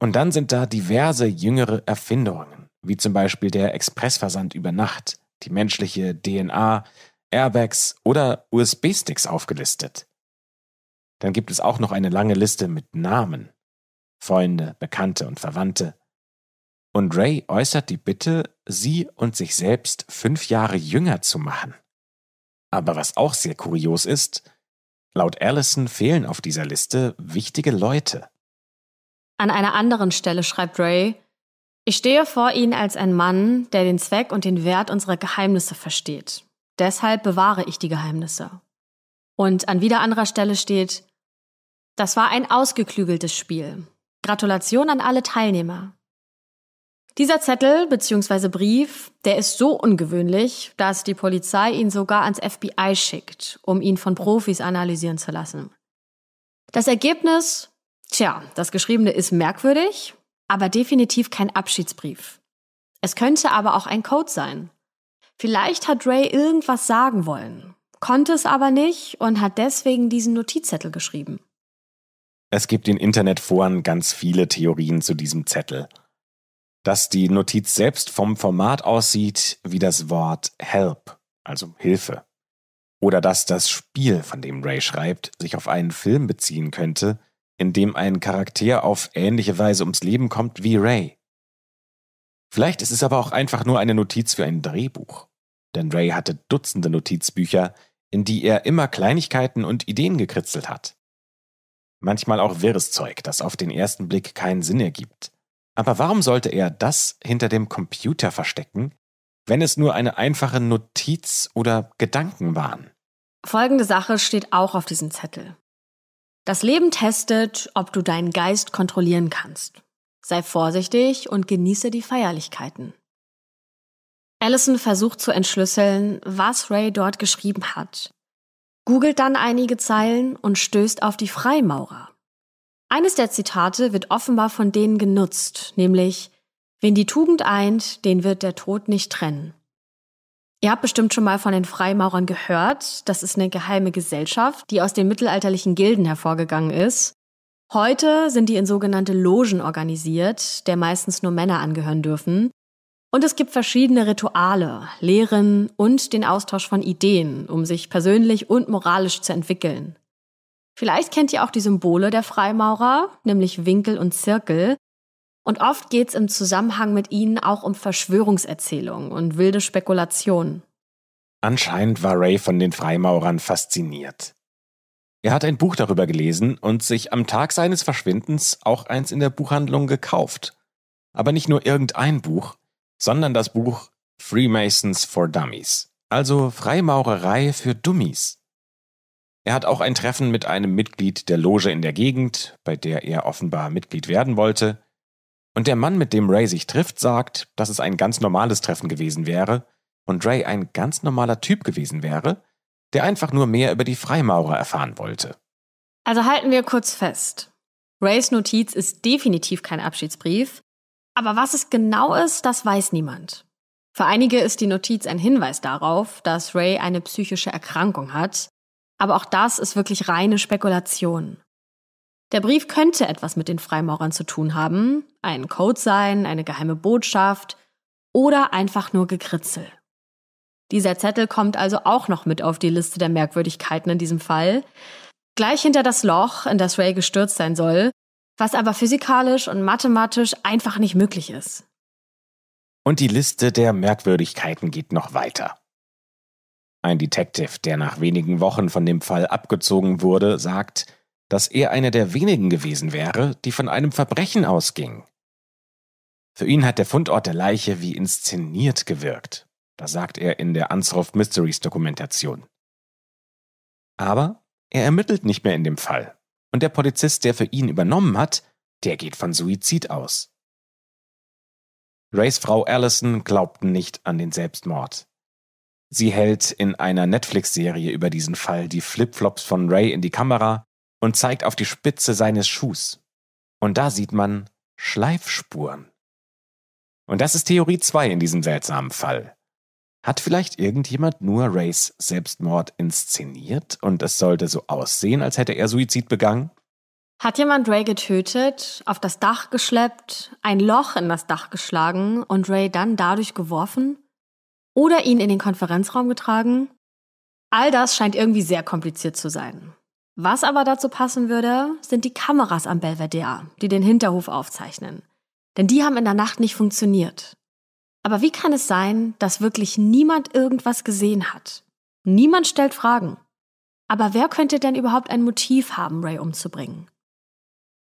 und dann sind da diverse jüngere Erfindungen, wie zum Beispiel der Expressversand über Nacht, die menschliche DNA, Airbags oder USB-Sticks aufgelistet. Dann gibt es auch noch eine lange Liste mit Namen. Freunde, Bekannte und Verwandte. Und Ray äußert die Bitte, sie und sich selbst fünf Jahre jünger zu machen. Aber was auch sehr kurios ist, laut Allison fehlen auf dieser Liste wichtige Leute. An einer anderen Stelle schreibt Ray, ich stehe vor Ihnen als ein Mann, der den Zweck und den Wert unserer Geheimnisse versteht. Deshalb bewahre ich die Geheimnisse. Und an wieder anderer Stelle steht, das war ein ausgeklügeltes Spiel. Gratulation an alle Teilnehmer. Dieser Zettel bzw. Brief, der ist so ungewöhnlich, dass die Polizei ihn sogar ans FBI schickt, um ihn von Profis analysieren zu lassen. Das Ergebnis, tja, das Geschriebene ist merkwürdig, aber definitiv kein Abschiedsbrief. Es könnte aber auch ein Code sein. Vielleicht hat Ray irgendwas sagen wollen, konnte es aber nicht und hat deswegen diesen Notizzettel geschrieben. Es gibt in Internetforen ganz viele Theorien zu diesem Zettel. Dass die Notiz selbst vom Format aussieht wie das Wort Help, also Hilfe. Oder dass das Spiel, von dem Ray schreibt, sich auf einen Film beziehen könnte, in dem ein Charakter auf ähnliche Weise ums Leben kommt wie Ray. Vielleicht ist es aber auch einfach nur eine Notiz für ein Drehbuch, denn Ray hatte Dutzende Notizbücher, in die er immer Kleinigkeiten und Ideen gekritzelt hat. Manchmal auch wirres Zeug, das auf den ersten Blick keinen Sinn ergibt. Aber warum sollte er das hinter dem Computer verstecken, wenn es nur eine einfache Notiz oder Gedanken waren? Folgende Sache steht auch auf diesem Zettel. Das Leben testet, ob du deinen Geist kontrollieren kannst. Sei vorsichtig und genieße die Feierlichkeiten. Allison versucht zu entschlüsseln, was Ray dort geschrieben hat, googelt dann einige Zeilen und stößt auf die Freimaurer. Eines der Zitate wird offenbar von denen genutzt, nämlich Wen die Tugend eint, den wird der Tod nicht trennen. Ihr habt bestimmt schon mal von den Freimaurern gehört. Das ist eine geheime Gesellschaft, die aus den mittelalterlichen Gilden hervorgegangen ist. Heute sind die in sogenannte Logen organisiert, der meistens nur Männer angehören dürfen. Und es gibt verschiedene Rituale, Lehren und den Austausch von Ideen, um sich persönlich und moralisch zu entwickeln. Vielleicht kennt ihr auch die Symbole der Freimaurer, nämlich Winkel und Zirkel, und oft geht es im Zusammenhang mit ihnen auch um Verschwörungserzählungen und wilde Spekulationen. Anscheinend war Ray von den Freimaurern fasziniert. Er hat ein Buch darüber gelesen und sich am Tag seines Verschwindens auch eins in der Buchhandlung gekauft. Aber nicht nur irgendein Buch, sondern das Buch Freemasons for Dummies, also Freimaurerei für Dummies. Er hat auch ein Treffen mit einem Mitglied der Loge in der Gegend, bei der er offenbar Mitglied werden wollte, und der Mann, mit dem Ray sich trifft, sagt, dass es ein ganz normales Treffen gewesen wäre und Ray ein ganz normaler Typ gewesen wäre, der einfach nur mehr über die Freimaurer erfahren wollte. Also halten wir kurz fest. Rays Notiz ist definitiv kein Abschiedsbrief, aber was es genau ist, das weiß niemand. Für einige ist die Notiz ein Hinweis darauf, dass Ray eine psychische Erkrankung hat, aber auch das ist wirklich reine Spekulation. Der Brief könnte etwas mit den Freimaurern zu tun haben, ein Code sein, eine geheime Botschaft oder einfach nur Gekritzel. Dieser Zettel kommt also auch noch mit auf die Liste der Merkwürdigkeiten in diesem Fall. Gleich hinter das Loch, in das Ray gestürzt sein soll, was aber physikalisch und mathematisch einfach nicht möglich ist. Und die Liste der Merkwürdigkeiten geht noch weiter. Ein Detective, der nach wenigen Wochen von dem Fall abgezogen wurde, sagt, dass er einer der wenigen gewesen wäre, die von einem Verbrechen ausging. Für ihn hat der Fundort der Leiche wie inszeniert gewirkt. da sagt er in der Unsolved Mysteries Dokumentation. Aber er ermittelt nicht mehr in dem Fall. Und der Polizist, der für ihn übernommen hat, der geht von Suizid aus. Rays Frau Allison glaubten nicht an den Selbstmord. Sie hält in einer Netflix-Serie über diesen Fall die Flipflops von Ray in die Kamera und zeigt auf die Spitze seines Schuhs. Und da sieht man Schleifspuren. Und das ist Theorie 2 in diesem seltsamen Fall. Hat vielleicht irgendjemand nur Rays Selbstmord inszeniert und es sollte so aussehen, als hätte er Suizid begangen? Hat jemand Ray getötet, auf das Dach geschleppt, ein Loch in das Dach geschlagen und Ray dann dadurch geworfen? Oder ihn in den Konferenzraum getragen? All das scheint irgendwie sehr kompliziert zu sein. Was aber dazu passen würde, sind die Kameras am Belvedere, die den Hinterhof aufzeichnen. Denn die haben in der Nacht nicht funktioniert. Aber wie kann es sein, dass wirklich niemand irgendwas gesehen hat? Niemand stellt Fragen. Aber wer könnte denn überhaupt ein Motiv haben, Ray umzubringen?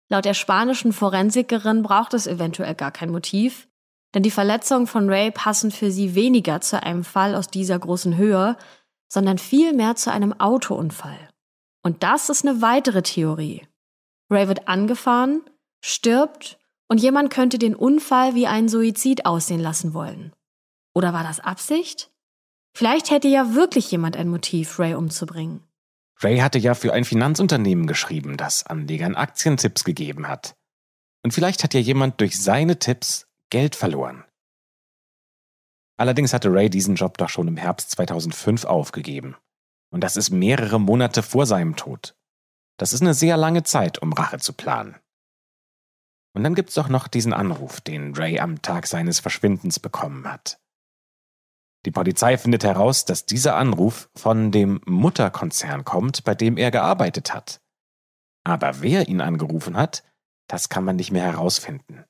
Laut der spanischen Forensikerin braucht es eventuell gar kein Motiv, denn die Verletzungen von Ray passen für sie weniger zu einem Fall aus dieser großen Höhe, sondern vielmehr zu einem Autounfall. Und das ist eine weitere Theorie. Ray wird angefahren, stirbt und jemand könnte den Unfall wie einen Suizid aussehen lassen wollen. Oder war das Absicht? Vielleicht hätte ja wirklich jemand ein Motiv, Ray umzubringen. Ray hatte ja für ein Finanzunternehmen geschrieben, das Anlegern Aktientipps gegeben hat. Und vielleicht hat ja jemand durch seine Tipps Geld verloren. Allerdings hatte Ray diesen Job doch schon im Herbst 2005 aufgegeben. Und das ist mehrere Monate vor seinem Tod. Das ist eine sehr lange Zeit, um Rache zu planen. Und dann gibt's doch noch diesen Anruf, den Ray am Tag seines Verschwindens bekommen hat. Die Polizei findet heraus, dass dieser Anruf von dem Mutterkonzern kommt, bei dem er gearbeitet hat. Aber wer ihn angerufen hat, das kann man nicht mehr herausfinden.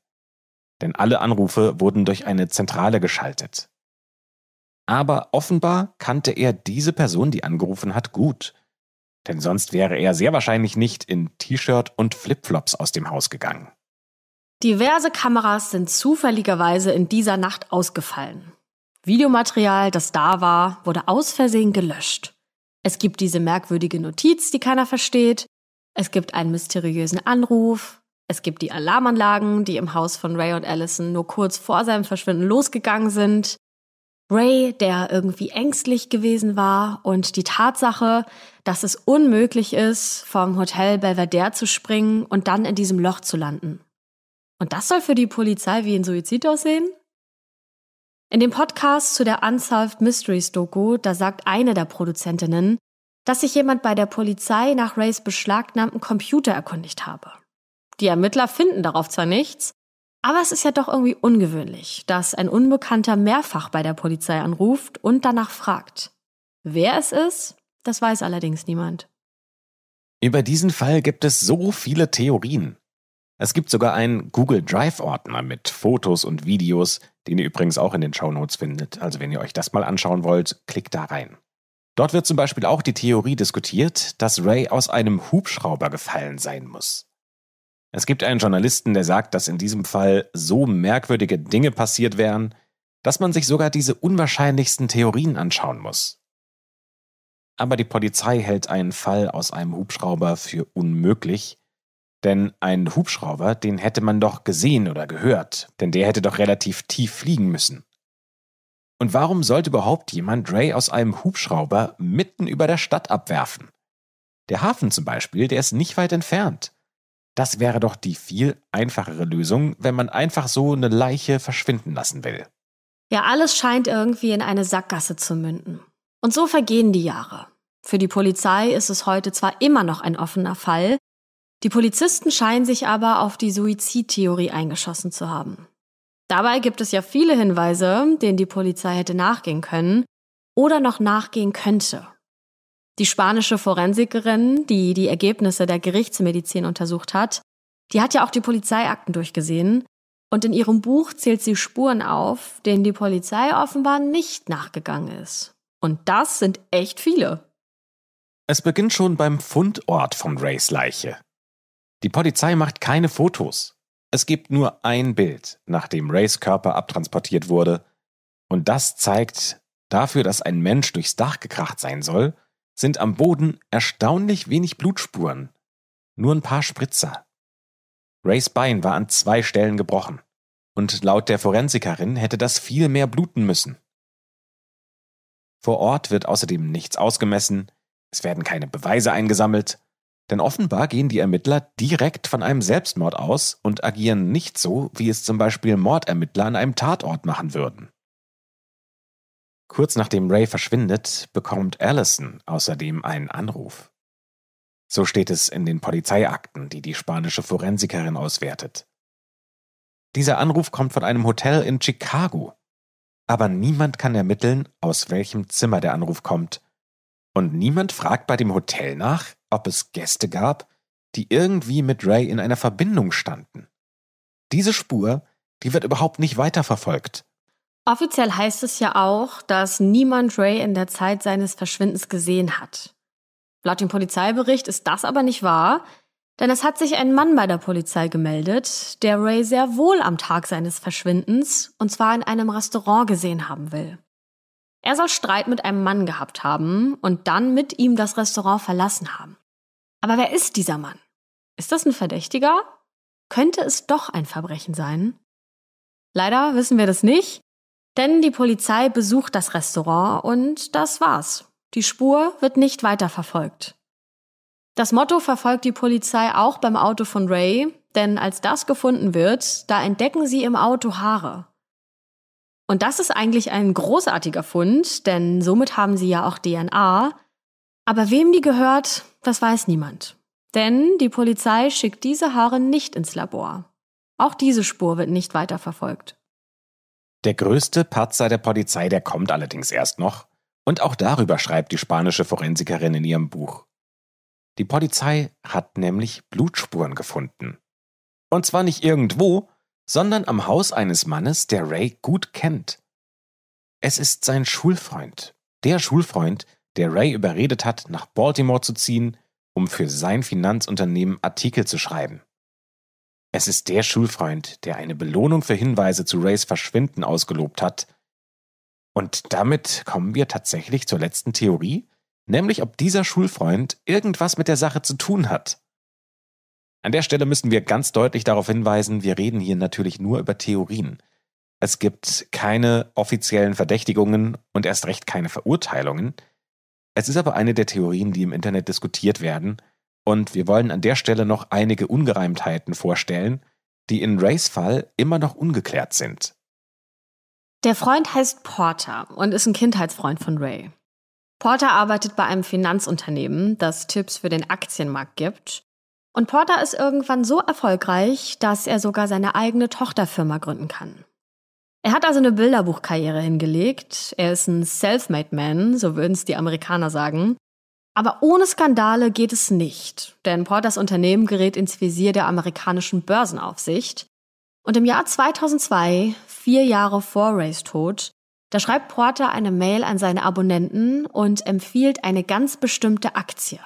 Denn alle Anrufe wurden durch eine Zentrale geschaltet. Aber offenbar kannte er diese Person, die angerufen hat, gut. Denn sonst wäre er sehr wahrscheinlich nicht in T-Shirt und Flipflops aus dem Haus gegangen. Diverse Kameras sind zufälligerweise in dieser Nacht ausgefallen. Videomaterial, das da war, wurde aus Versehen gelöscht. Es gibt diese merkwürdige Notiz, die keiner versteht. Es gibt einen mysteriösen Anruf. Es gibt die Alarmanlagen, die im Haus von Ray und Allison nur kurz vor seinem Verschwinden losgegangen sind. Ray, der irgendwie ängstlich gewesen war und die Tatsache, dass es unmöglich ist, vom Hotel Belvedere zu springen und dann in diesem Loch zu landen. Und das soll für die Polizei wie ein Suizid aussehen? In dem Podcast zu der Unsolved Mysteries Doku, da sagt eine der Produzentinnen, dass sich jemand bei der Polizei nach Rays beschlagnahmten Computer erkundigt habe. Die Ermittler finden darauf zwar nichts, aber es ist ja doch irgendwie ungewöhnlich, dass ein Unbekannter mehrfach bei der Polizei anruft und danach fragt. Wer es ist, das weiß allerdings niemand. Über diesen Fall gibt es so viele Theorien. Es gibt sogar einen Google Drive-Ordner mit Fotos und Videos, den ihr übrigens auch in den Show Notes findet. Also wenn ihr euch das mal anschauen wollt, klickt da rein. Dort wird zum Beispiel auch die Theorie diskutiert, dass Ray aus einem Hubschrauber gefallen sein muss. Es gibt einen Journalisten, der sagt, dass in diesem Fall so merkwürdige Dinge passiert wären, dass man sich sogar diese unwahrscheinlichsten Theorien anschauen muss. Aber die Polizei hält einen Fall aus einem Hubschrauber für unmöglich, denn einen Hubschrauber, den hätte man doch gesehen oder gehört, denn der hätte doch relativ tief fliegen müssen. Und warum sollte überhaupt jemand Ray aus einem Hubschrauber mitten über der Stadt abwerfen? Der Hafen zum Beispiel, der ist nicht weit entfernt. Das wäre doch die viel einfachere Lösung, wenn man einfach so eine Leiche verschwinden lassen will. Ja, alles scheint irgendwie in eine Sackgasse zu münden. Und so vergehen die Jahre. Für die Polizei ist es heute zwar immer noch ein offener Fall, die Polizisten scheinen sich aber auf die Suizidtheorie eingeschossen zu haben. Dabei gibt es ja viele Hinweise, denen die Polizei hätte nachgehen können oder noch nachgehen könnte. Die spanische Forensikerin, die die Ergebnisse der Gerichtsmedizin untersucht hat, die hat ja auch die Polizeiakten durchgesehen und in ihrem Buch zählt sie Spuren auf, denen die Polizei offenbar nicht nachgegangen ist. Und das sind echt viele. Es beginnt schon beim Fundort von Rays Leiche. Die Polizei macht keine Fotos. Es gibt nur ein Bild, nachdem Rays Körper abtransportiert wurde. Und das zeigt dafür, dass ein Mensch durchs Dach gekracht sein soll, sind am Boden erstaunlich wenig Blutspuren, nur ein paar Spritzer. Rays Bein war an zwei Stellen gebrochen und laut der Forensikerin hätte das viel mehr bluten müssen. Vor Ort wird außerdem nichts ausgemessen, es werden keine Beweise eingesammelt, denn offenbar gehen die Ermittler direkt von einem Selbstmord aus und agieren nicht so, wie es zum Beispiel Mordermittler an einem Tatort machen würden. Kurz nachdem Ray verschwindet, bekommt Allison außerdem einen Anruf. So steht es in den Polizeiakten, die die spanische Forensikerin auswertet. Dieser Anruf kommt von einem Hotel in Chicago. Aber niemand kann ermitteln, aus welchem Zimmer der Anruf kommt. Und niemand fragt bei dem Hotel nach, ob es Gäste gab, die irgendwie mit Ray in einer Verbindung standen. Diese Spur, die wird überhaupt nicht weiterverfolgt. Offiziell heißt es ja auch, dass niemand Ray in der Zeit seines Verschwindens gesehen hat. Laut dem Polizeibericht ist das aber nicht wahr, denn es hat sich ein Mann bei der Polizei gemeldet, der Ray sehr wohl am Tag seines Verschwindens, und zwar in einem Restaurant gesehen haben will. Er soll Streit mit einem Mann gehabt haben und dann mit ihm das Restaurant verlassen haben. Aber wer ist dieser Mann? Ist das ein Verdächtiger? Könnte es doch ein Verbrechen sein? Leider wissen wir das nicht, denn die Polizei besucht das Restaurant und das war's. Die Spur wird nicht weiterverfolgt. Das Motto verfolgt die Polizei auch beim Auto von Ray, denn als das gefunden wird, da entdecken sie im Auto Haare. Und das ist eigentlich ein großartiger Fund, denn somit haben sie ja auch DNA. Aber wem die gehört, das weiß niemand. Denn die Polizei schickt diese Haare nicht ins Labor. Auch diese Spur wird nicht weiterverfolgt. Der größte Patzer der Polizei, der kommt allerdings erst noch. Und auch darüber schreibt die spanische Forensikerin in ihrem Buch. Die Polizei hat nämlich Blutspuren gefunden. Und zwar nicht irgendwo, sondern am Haus eines Mannes, der Ray gut kennt. Es ist sein Schulfreund. Der Schulfreund, der Ray überredet hat, nach Baltimore zu ziehen, um für sein Finanzunternehmen Artikel zu schreiben. Es ist der Schulfreund, der eine Belohnung für Hinweise zu Rays Verschwinden ausgelobt hat. Und damit kommen wir tatsächlich zur letzten Theorie, nämlich ob dieser Schulfreund irgendwas mit der Sache zu tun hat. An der Stelle müssen wir ganz deutlich darauf hinweisen, wir reden hier natürlich nur über Theorien. Es gibt keine offiziellen Verdächtigungen und erst recht keine Verurteilungen. Es ist aber eine der Theorien, die im Internet diskutiert werden – und wir wollen an der Stelle noch einige Ungereimtheiten vorstellen, die in Rays Fall immer noch ungeklärt sind. Der Freund heißt Porter und ist ein Kindheitsfreund von Ray. Porter arbeitet bei einem Finanzunternehmen, das Tipps für den Aktienmarkt gibt. Und Porter ist irgendwann so erfolgreich, dass er sogar seine eigene Tochterfirma gründen kann. Er hat also eine Bilderbuchkarriere hingelegt. Er ist ein Selfmade Man, so würden es die Amerikaner sagen. Aber ohne Skandale geht es nicht, denn Porters Unternehmen gerät ins Visier der amerikanischen Börsenaufsicht. Und im Jahr 2002, vier Jahre vor Rays Tod, da schreibt Porter eine Mail an seine Abonnenten und empfiehlt eine ganz bestimmte Aktie.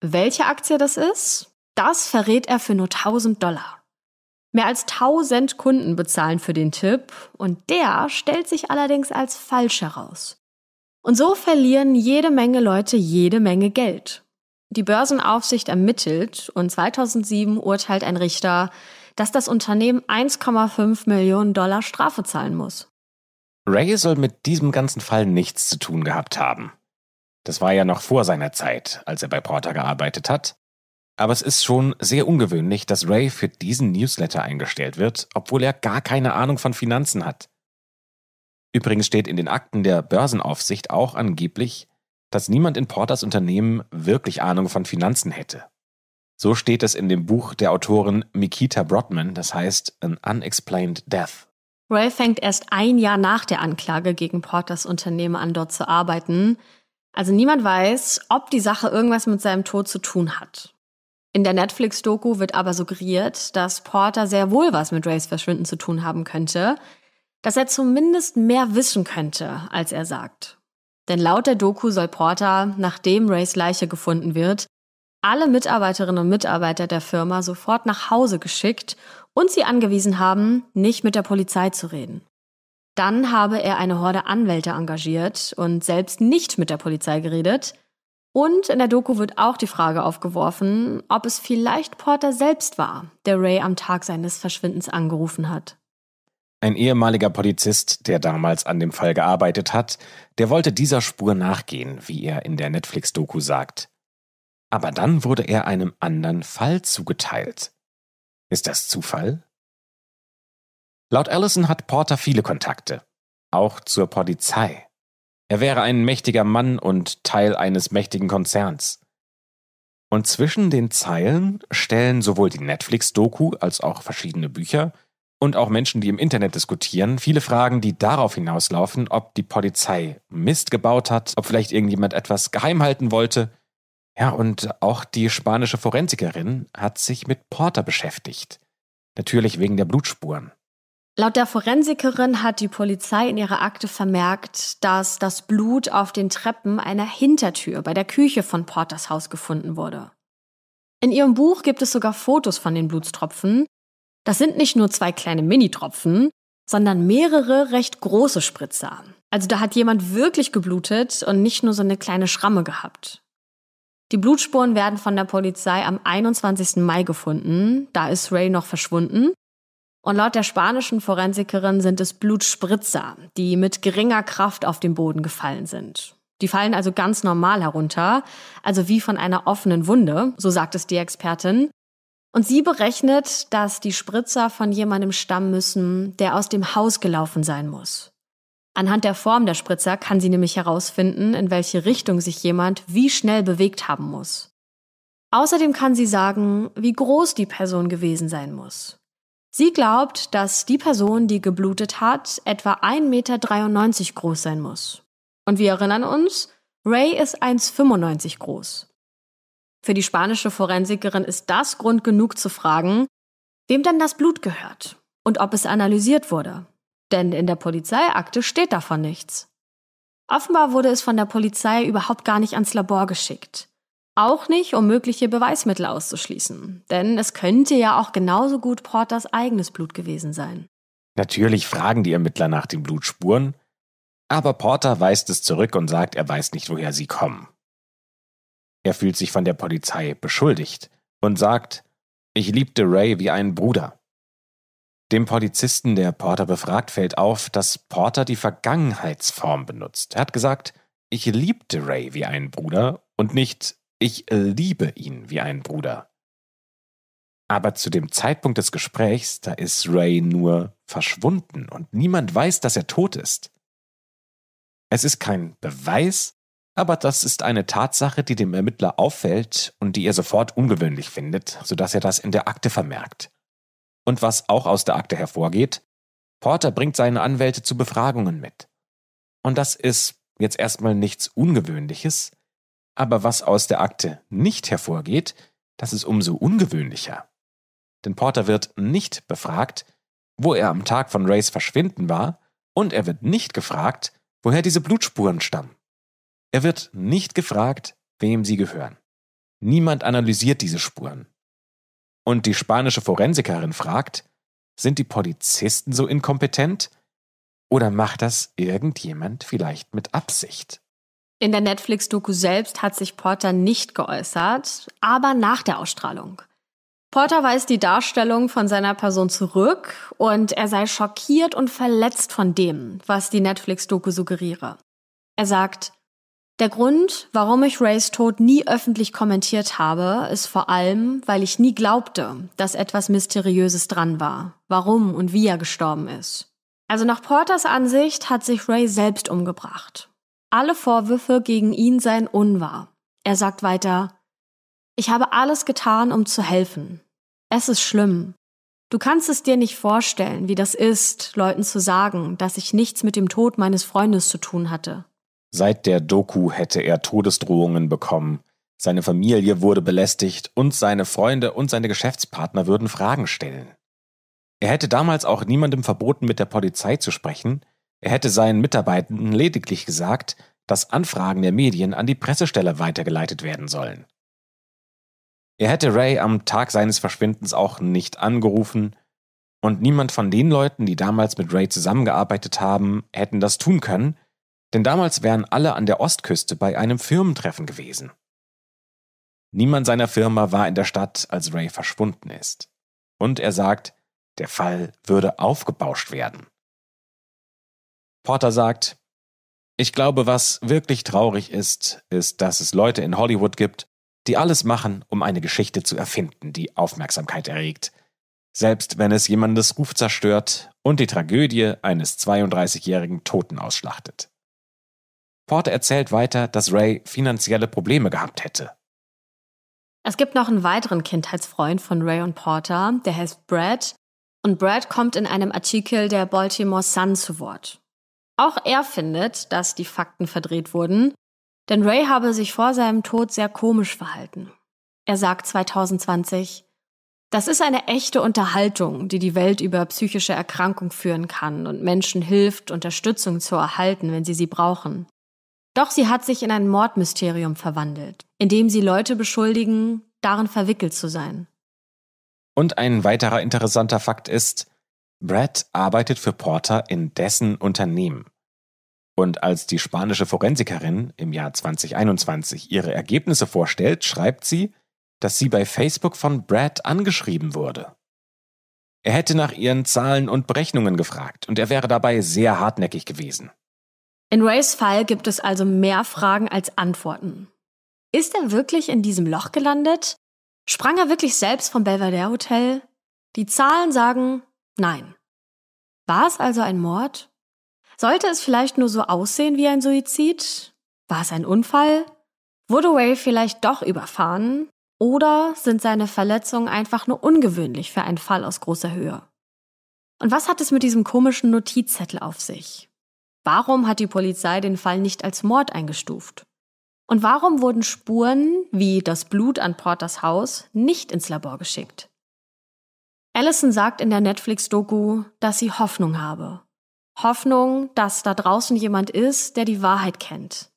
Welche Aktie das ist, das verrät er für nur 1000 Dollar. Mehr als 1000 Kunden bezahlen für den Tipp und der stellt sich allerdings als falsch heraus. Und so verlieren jede Menge Leute jede Menge Geld. Die Börsenaufsicht ermittelt und 2007 urteilt ein Richter, dass das Unternehmen 1,5 Millionen Dollar Strafe zahlen muss. Ray soll mit diesem ganzen Fall nichts zu tun gehabt haben. Das war ja noch vor seiner Zeit, als er bei Porter gearbeitet hat. Aber es ist schon sehr ungewöhnlich, dass Ray für diesen Newsletter eingestellt wird, obwohl er gar keine Ahnung von Finanzen hat. Übrigens steht in den Akten der Börsenaufsicht auch angeblich, dass niemand in Porters Unternehmen wirklich Ahnung von Finanzen hätte. So steht es in dem Buch der Autorin Mikita Brodman, das heißt An Unexplained Death. Ray fängt erst ein Jahr nach der Anklage gegen Porters Unternehmen an, dort zu arbeiten. Also niemand weiß, ob die Sache irgendwas mit seinem Tod zu tun hat. In der Netflix-Doku wird aber suggeriert, dass Porter sehr wohl was mit Rays Verschwinden zu tun haben könnte, dass er zumindest mehr wissen könnte, als er sagt. Denn laut der Doku soll Porter, nachdem Rays Leiche gefunden wird, alle Mitarbeiterinnen und Mitarbeiter der Firma sofort nach Hause geschickt und sie angewiesen haben, nicht mit der Polizei zu reden. Dann habe er eine Horde Anwälte engagiert und selbst nicht mit der Polizei geredet. Und in der Doku wird auch die Frage aufgeworfen, ob es vielleicht Porter selbst war, der Ray am Tag seines Verschwindens angerufen hat. Ein ehemaliger Polizist, der damals an dem Fall gearbeitet hat, der wollte dieser Spur nachgehen, wie er in der Netflix-Doku sagt. Aber dann wurde er einem anderen Fall zugeteilt. Ist das Zufall? Laut Allison hat Porter viele Kontakte, auch zur Polizei. Er wäre ein mächtiger Mann und Teil eines mächtigen Konzerns. Und zwischen den Zeilen stellen sowohl die Netflix-Doku als auch verschiedene Bücher – und auch Menschen, die im Internet diskutieren, viele Fragen, die darauf hinauslaufen, ob die Polizei Mist gebaut hat, ob vielleicht irgendjemand etwas geheim halten wollte. Ja, und auch die spanische Forensikerin hat sich mit Porter beschäftigt. Natürlich wegen der Blutspuren. Laut der Forensikerin hat die Polizei in ihrer Akte vermerkt, dass das Blut auf den Treppen einer Hintertür bei der Küche von Porters Haus gefunden wurde. In ihrem Buch gibt es sogar Fotos von den Blutstropfen, das sind nicht nur zwei kleine Minitropfen, sondern mehrere recht große Spritzer. Also da hat jemand wirklich geblutet und nicht nur so eine kleine Schramme gehabt. Die Blutspuren werden von der Polizei am 21. Mai gefunden. Da ist Ray noch verschwunden. Und laut der spanischen Forensikerin sind es Blutspritzer, die mit geringer Kraft auf den Boden gefallen sind. Die fallen also ganz normal herunter, also wie von einer offenen Wunde, so sagt es die Expertin. Und sie berechnet, dass die Spritzer von jemandem stammen müssen, der aus dem Haus gelaufen sein muss. Anhand der Form der Spritzer kann sie nämlich herausfinden, in welche Richtung sich jemand wie schnell bewegt haben muss. Außerdem kann sie sagen, wie groß die Person gewesen sein muss. Sie glaubt, dass die Person, die geblutet hat, etwa 1,93 Meter groß sein muss. Und wir erinnern uns, Ray ist 1,95 groß. Für die spanische Forensikerin ist das Grund genug zu fragen, wem denn das Blut gehört und ob es analysiert wurde. Denn in der Polizeiakte steht davon nichts. Offenbar wurde es von der Polizei überhaupt gar nicht ans Labor geschickt. Auch nicht, um mögliche Beweismittel auszuschließen. Denn es könnte ja auch genauso gut Porters eigenes Blut gewesen sein. Natürlich fragen die Ermittler nach den Blutspuren, aber Porter weist es zurück und sagt, er weiß nicht, woher sie kommen. Er fühlt sich von der Polizei beschuldigt und sagt, ich liebte Ray wie einen Bruder. Dem Polizisten, der Porter befragt, fällt auf, dass Porter die Vergangenheitsform benutzt. Er hat gesagt, ich liebte Ray wie einen Bruder und nicht ich liebe ihn wie einen Bruder. Aber zu dem Zeitpunkt des Gesprächs, da ist Ray nur verschwunden und niemand weiß, dass er tot ist. Es ist kein Beweis, aber das ist eine Tatsache, die dem Ermittler auffällt und die er sofort ungewöhnlich findet, sodass er das in der Akte vermerkt. Und was auch aus der Akte hervorgeht, Porter bringt seine Anwälte zu Befragungen mit. Und das ist jetzt erstmal nichts Ungewöhnliches, aber was aus der Akte nicht hervorgeht, das ist umso ungewöhnlicher. Denn Porter wird nicht befragt, wo er am Tag von Rays Verschwinden war, und er wird nicht gefragt, woher diese Blutspuren stammen. Er wird nicht gefragt, wem sie gehören. Niemand analysiert diese Spuren. Und die spanische Forensikerin fragt, sind die Polizisten so inkompetent? Oder macht das irgendjemand vielleicht mit Absicht? In der Netflix-Doku selbst hat sich Porter nicht geäußert, aber nach der Ausstrahlung. Porter weist die Darstellung von seiner Person zurück und er sei schockiert und verletzt von dem, was die Netflix-Doku suggeriere. Er sagt, der Grund, warum ich Rays Tod nie öffentlich kommentiert habe, ist vor allem, weil ich nie glaubte, dass etwas Mysteriöses dran war, warum und wie er gestorben ist. Also nach Porters Ansicht hat sich Ray selbst umgebracht. Alle Vorwürfe gegen ihn seien unwahr. Er sagt weiter, ich habe alles getan, um zu helfen. Es ist schlimm. Du kannst es dir nicht vorstellen, wie das ist, Leuten zu sagen, dass ich nichts mit dem Tod meines Freundes zu tun hatte. Seit der Doku hätte er Todesdrohungen bekommen. Seine Familie wurde belästigt und seine Freunde und seine Geschäftspartner würden Fragen stellen. Er hätte damals auch niemandem verboten, mit der Polizei zu sprechen. Er hätte seinen Mitarbeitenden lediglich gesagt, dass Anfragen der Medien an die Pressestelle weitergeleitet werden sollen. Er hätte Ray am Tag seines Verschwindens auch nicht angerufen, und niemand von den Leuten, die damals mit Ray zusammengearbeitet haben, hätten das tun können, denn damals wären alle an der Ostküste bei einem Firmentreffen gewesen. Niemand seiner Firma war in der Stadt, als Ray verschwunden ist. Und er sagt, der Fall würde aufgebauscht werden. Porter sagt, ich glaube, was wirklich traurig ist, ist, dass es Leute in Hollywood gibt, die alles machen, um eine Geschichte zu erfinden, die Aufmerksamkeit erregt, selbst wenn es jemandes Ruf zerstört und die Tragödie eines 32-jährigen Toten ausschlachtet. Porter erzählt weiter, dass Ray finanzielle Probleme gehabt hätte. Es gibt noch einen weiteren Kindheitsfreund von Ray und Porter, der heißt Brad. Und Brad kommt in einem Artikel der Baltimore Sun zu Wort. Auch er findet, dass die Fakten verdreht wurden, denn Ray habe sich vor seinem Tod sehr komisch verhalten. Er sagt 2020, das ist eine echte Unterhaltung, die die Welt über psychische Erkrankung führen kann und Menschen hilft, Unterstützung zu erhalten, wenn sie sie brauchen. Doch sie hat sich in ein Mordmysterium verwandelt, in dem sie Leute beschuldigen, darin verwickelt zu sein. Und ein weiterer interessanter Fakt ist, Brad arbeitet für Porter in dessen Unternehmen. Und als die spanische Forensikerin im Jahr 2021 ihre Ergebnisse vorstellt, schreibt sie, dass sie bei Facebook von Brad angeschrieben wurde. Er hätte nach ihren Zahlen und Berechnungen gefragt und er wäre dabei sehr hartnäckig gewesen. In Rays Fall gibt es also mehr Fragen als Antworten. Ist er wirklich in diesem Loch gelandet? Sprang er wirklich selbst vom Belvedere Hotel? Die Zahlen sagen nein. War es also ein Mord? Sollte es vielleicht nur so aussehen wie ein Suizid? War es ein Unfall? Wurde Ray vielleicht doch überfahren? Oder sind seine Verletzungen einfach nur ungewöhnlich für einen Fall aus großer Höhe? Und was hat es mit diesem komischen Notizzettel auf sich? Warum hat die Polizei den Fall nicht als Mord eingestuft? Und warum wurden Spuren wie das Blut an Porters Haus nicht ins Labor geschickt? Allison sagt in der Netflix-Doku, dass sie Hoffnung habe. Hoffnung, dass da draußen jemand ist, der die Wahrheit kennt.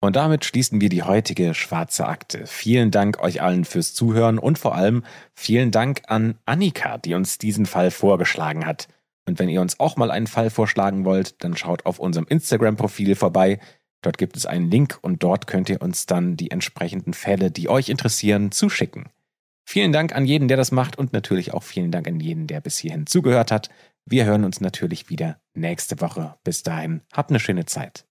Und damit schließen wir die heutige schwarze Akte. Vielen Dank euch allen fürs Zuhören und vor allem vielen Dank an Annika, die uns diesen Fall vorgeschlagen hat. Und wenn ihr uns auch mal einen Fall vorschlagen wollt, dann schaut auf unserem Instagram-Profil vorbei. Dort gibt es einen Link und dort könnt ihr uns dann die entsprechenden Fälle, die euch interessieren, zuschicken. Vielen Dank an jeden, der das macht und natürlich auch vielen Dank an jeden, der bis hierhin zugehört hat. Wir hören uns natürlich wieder nächste Woche. Bis dahin, habt eine schöne Zeit.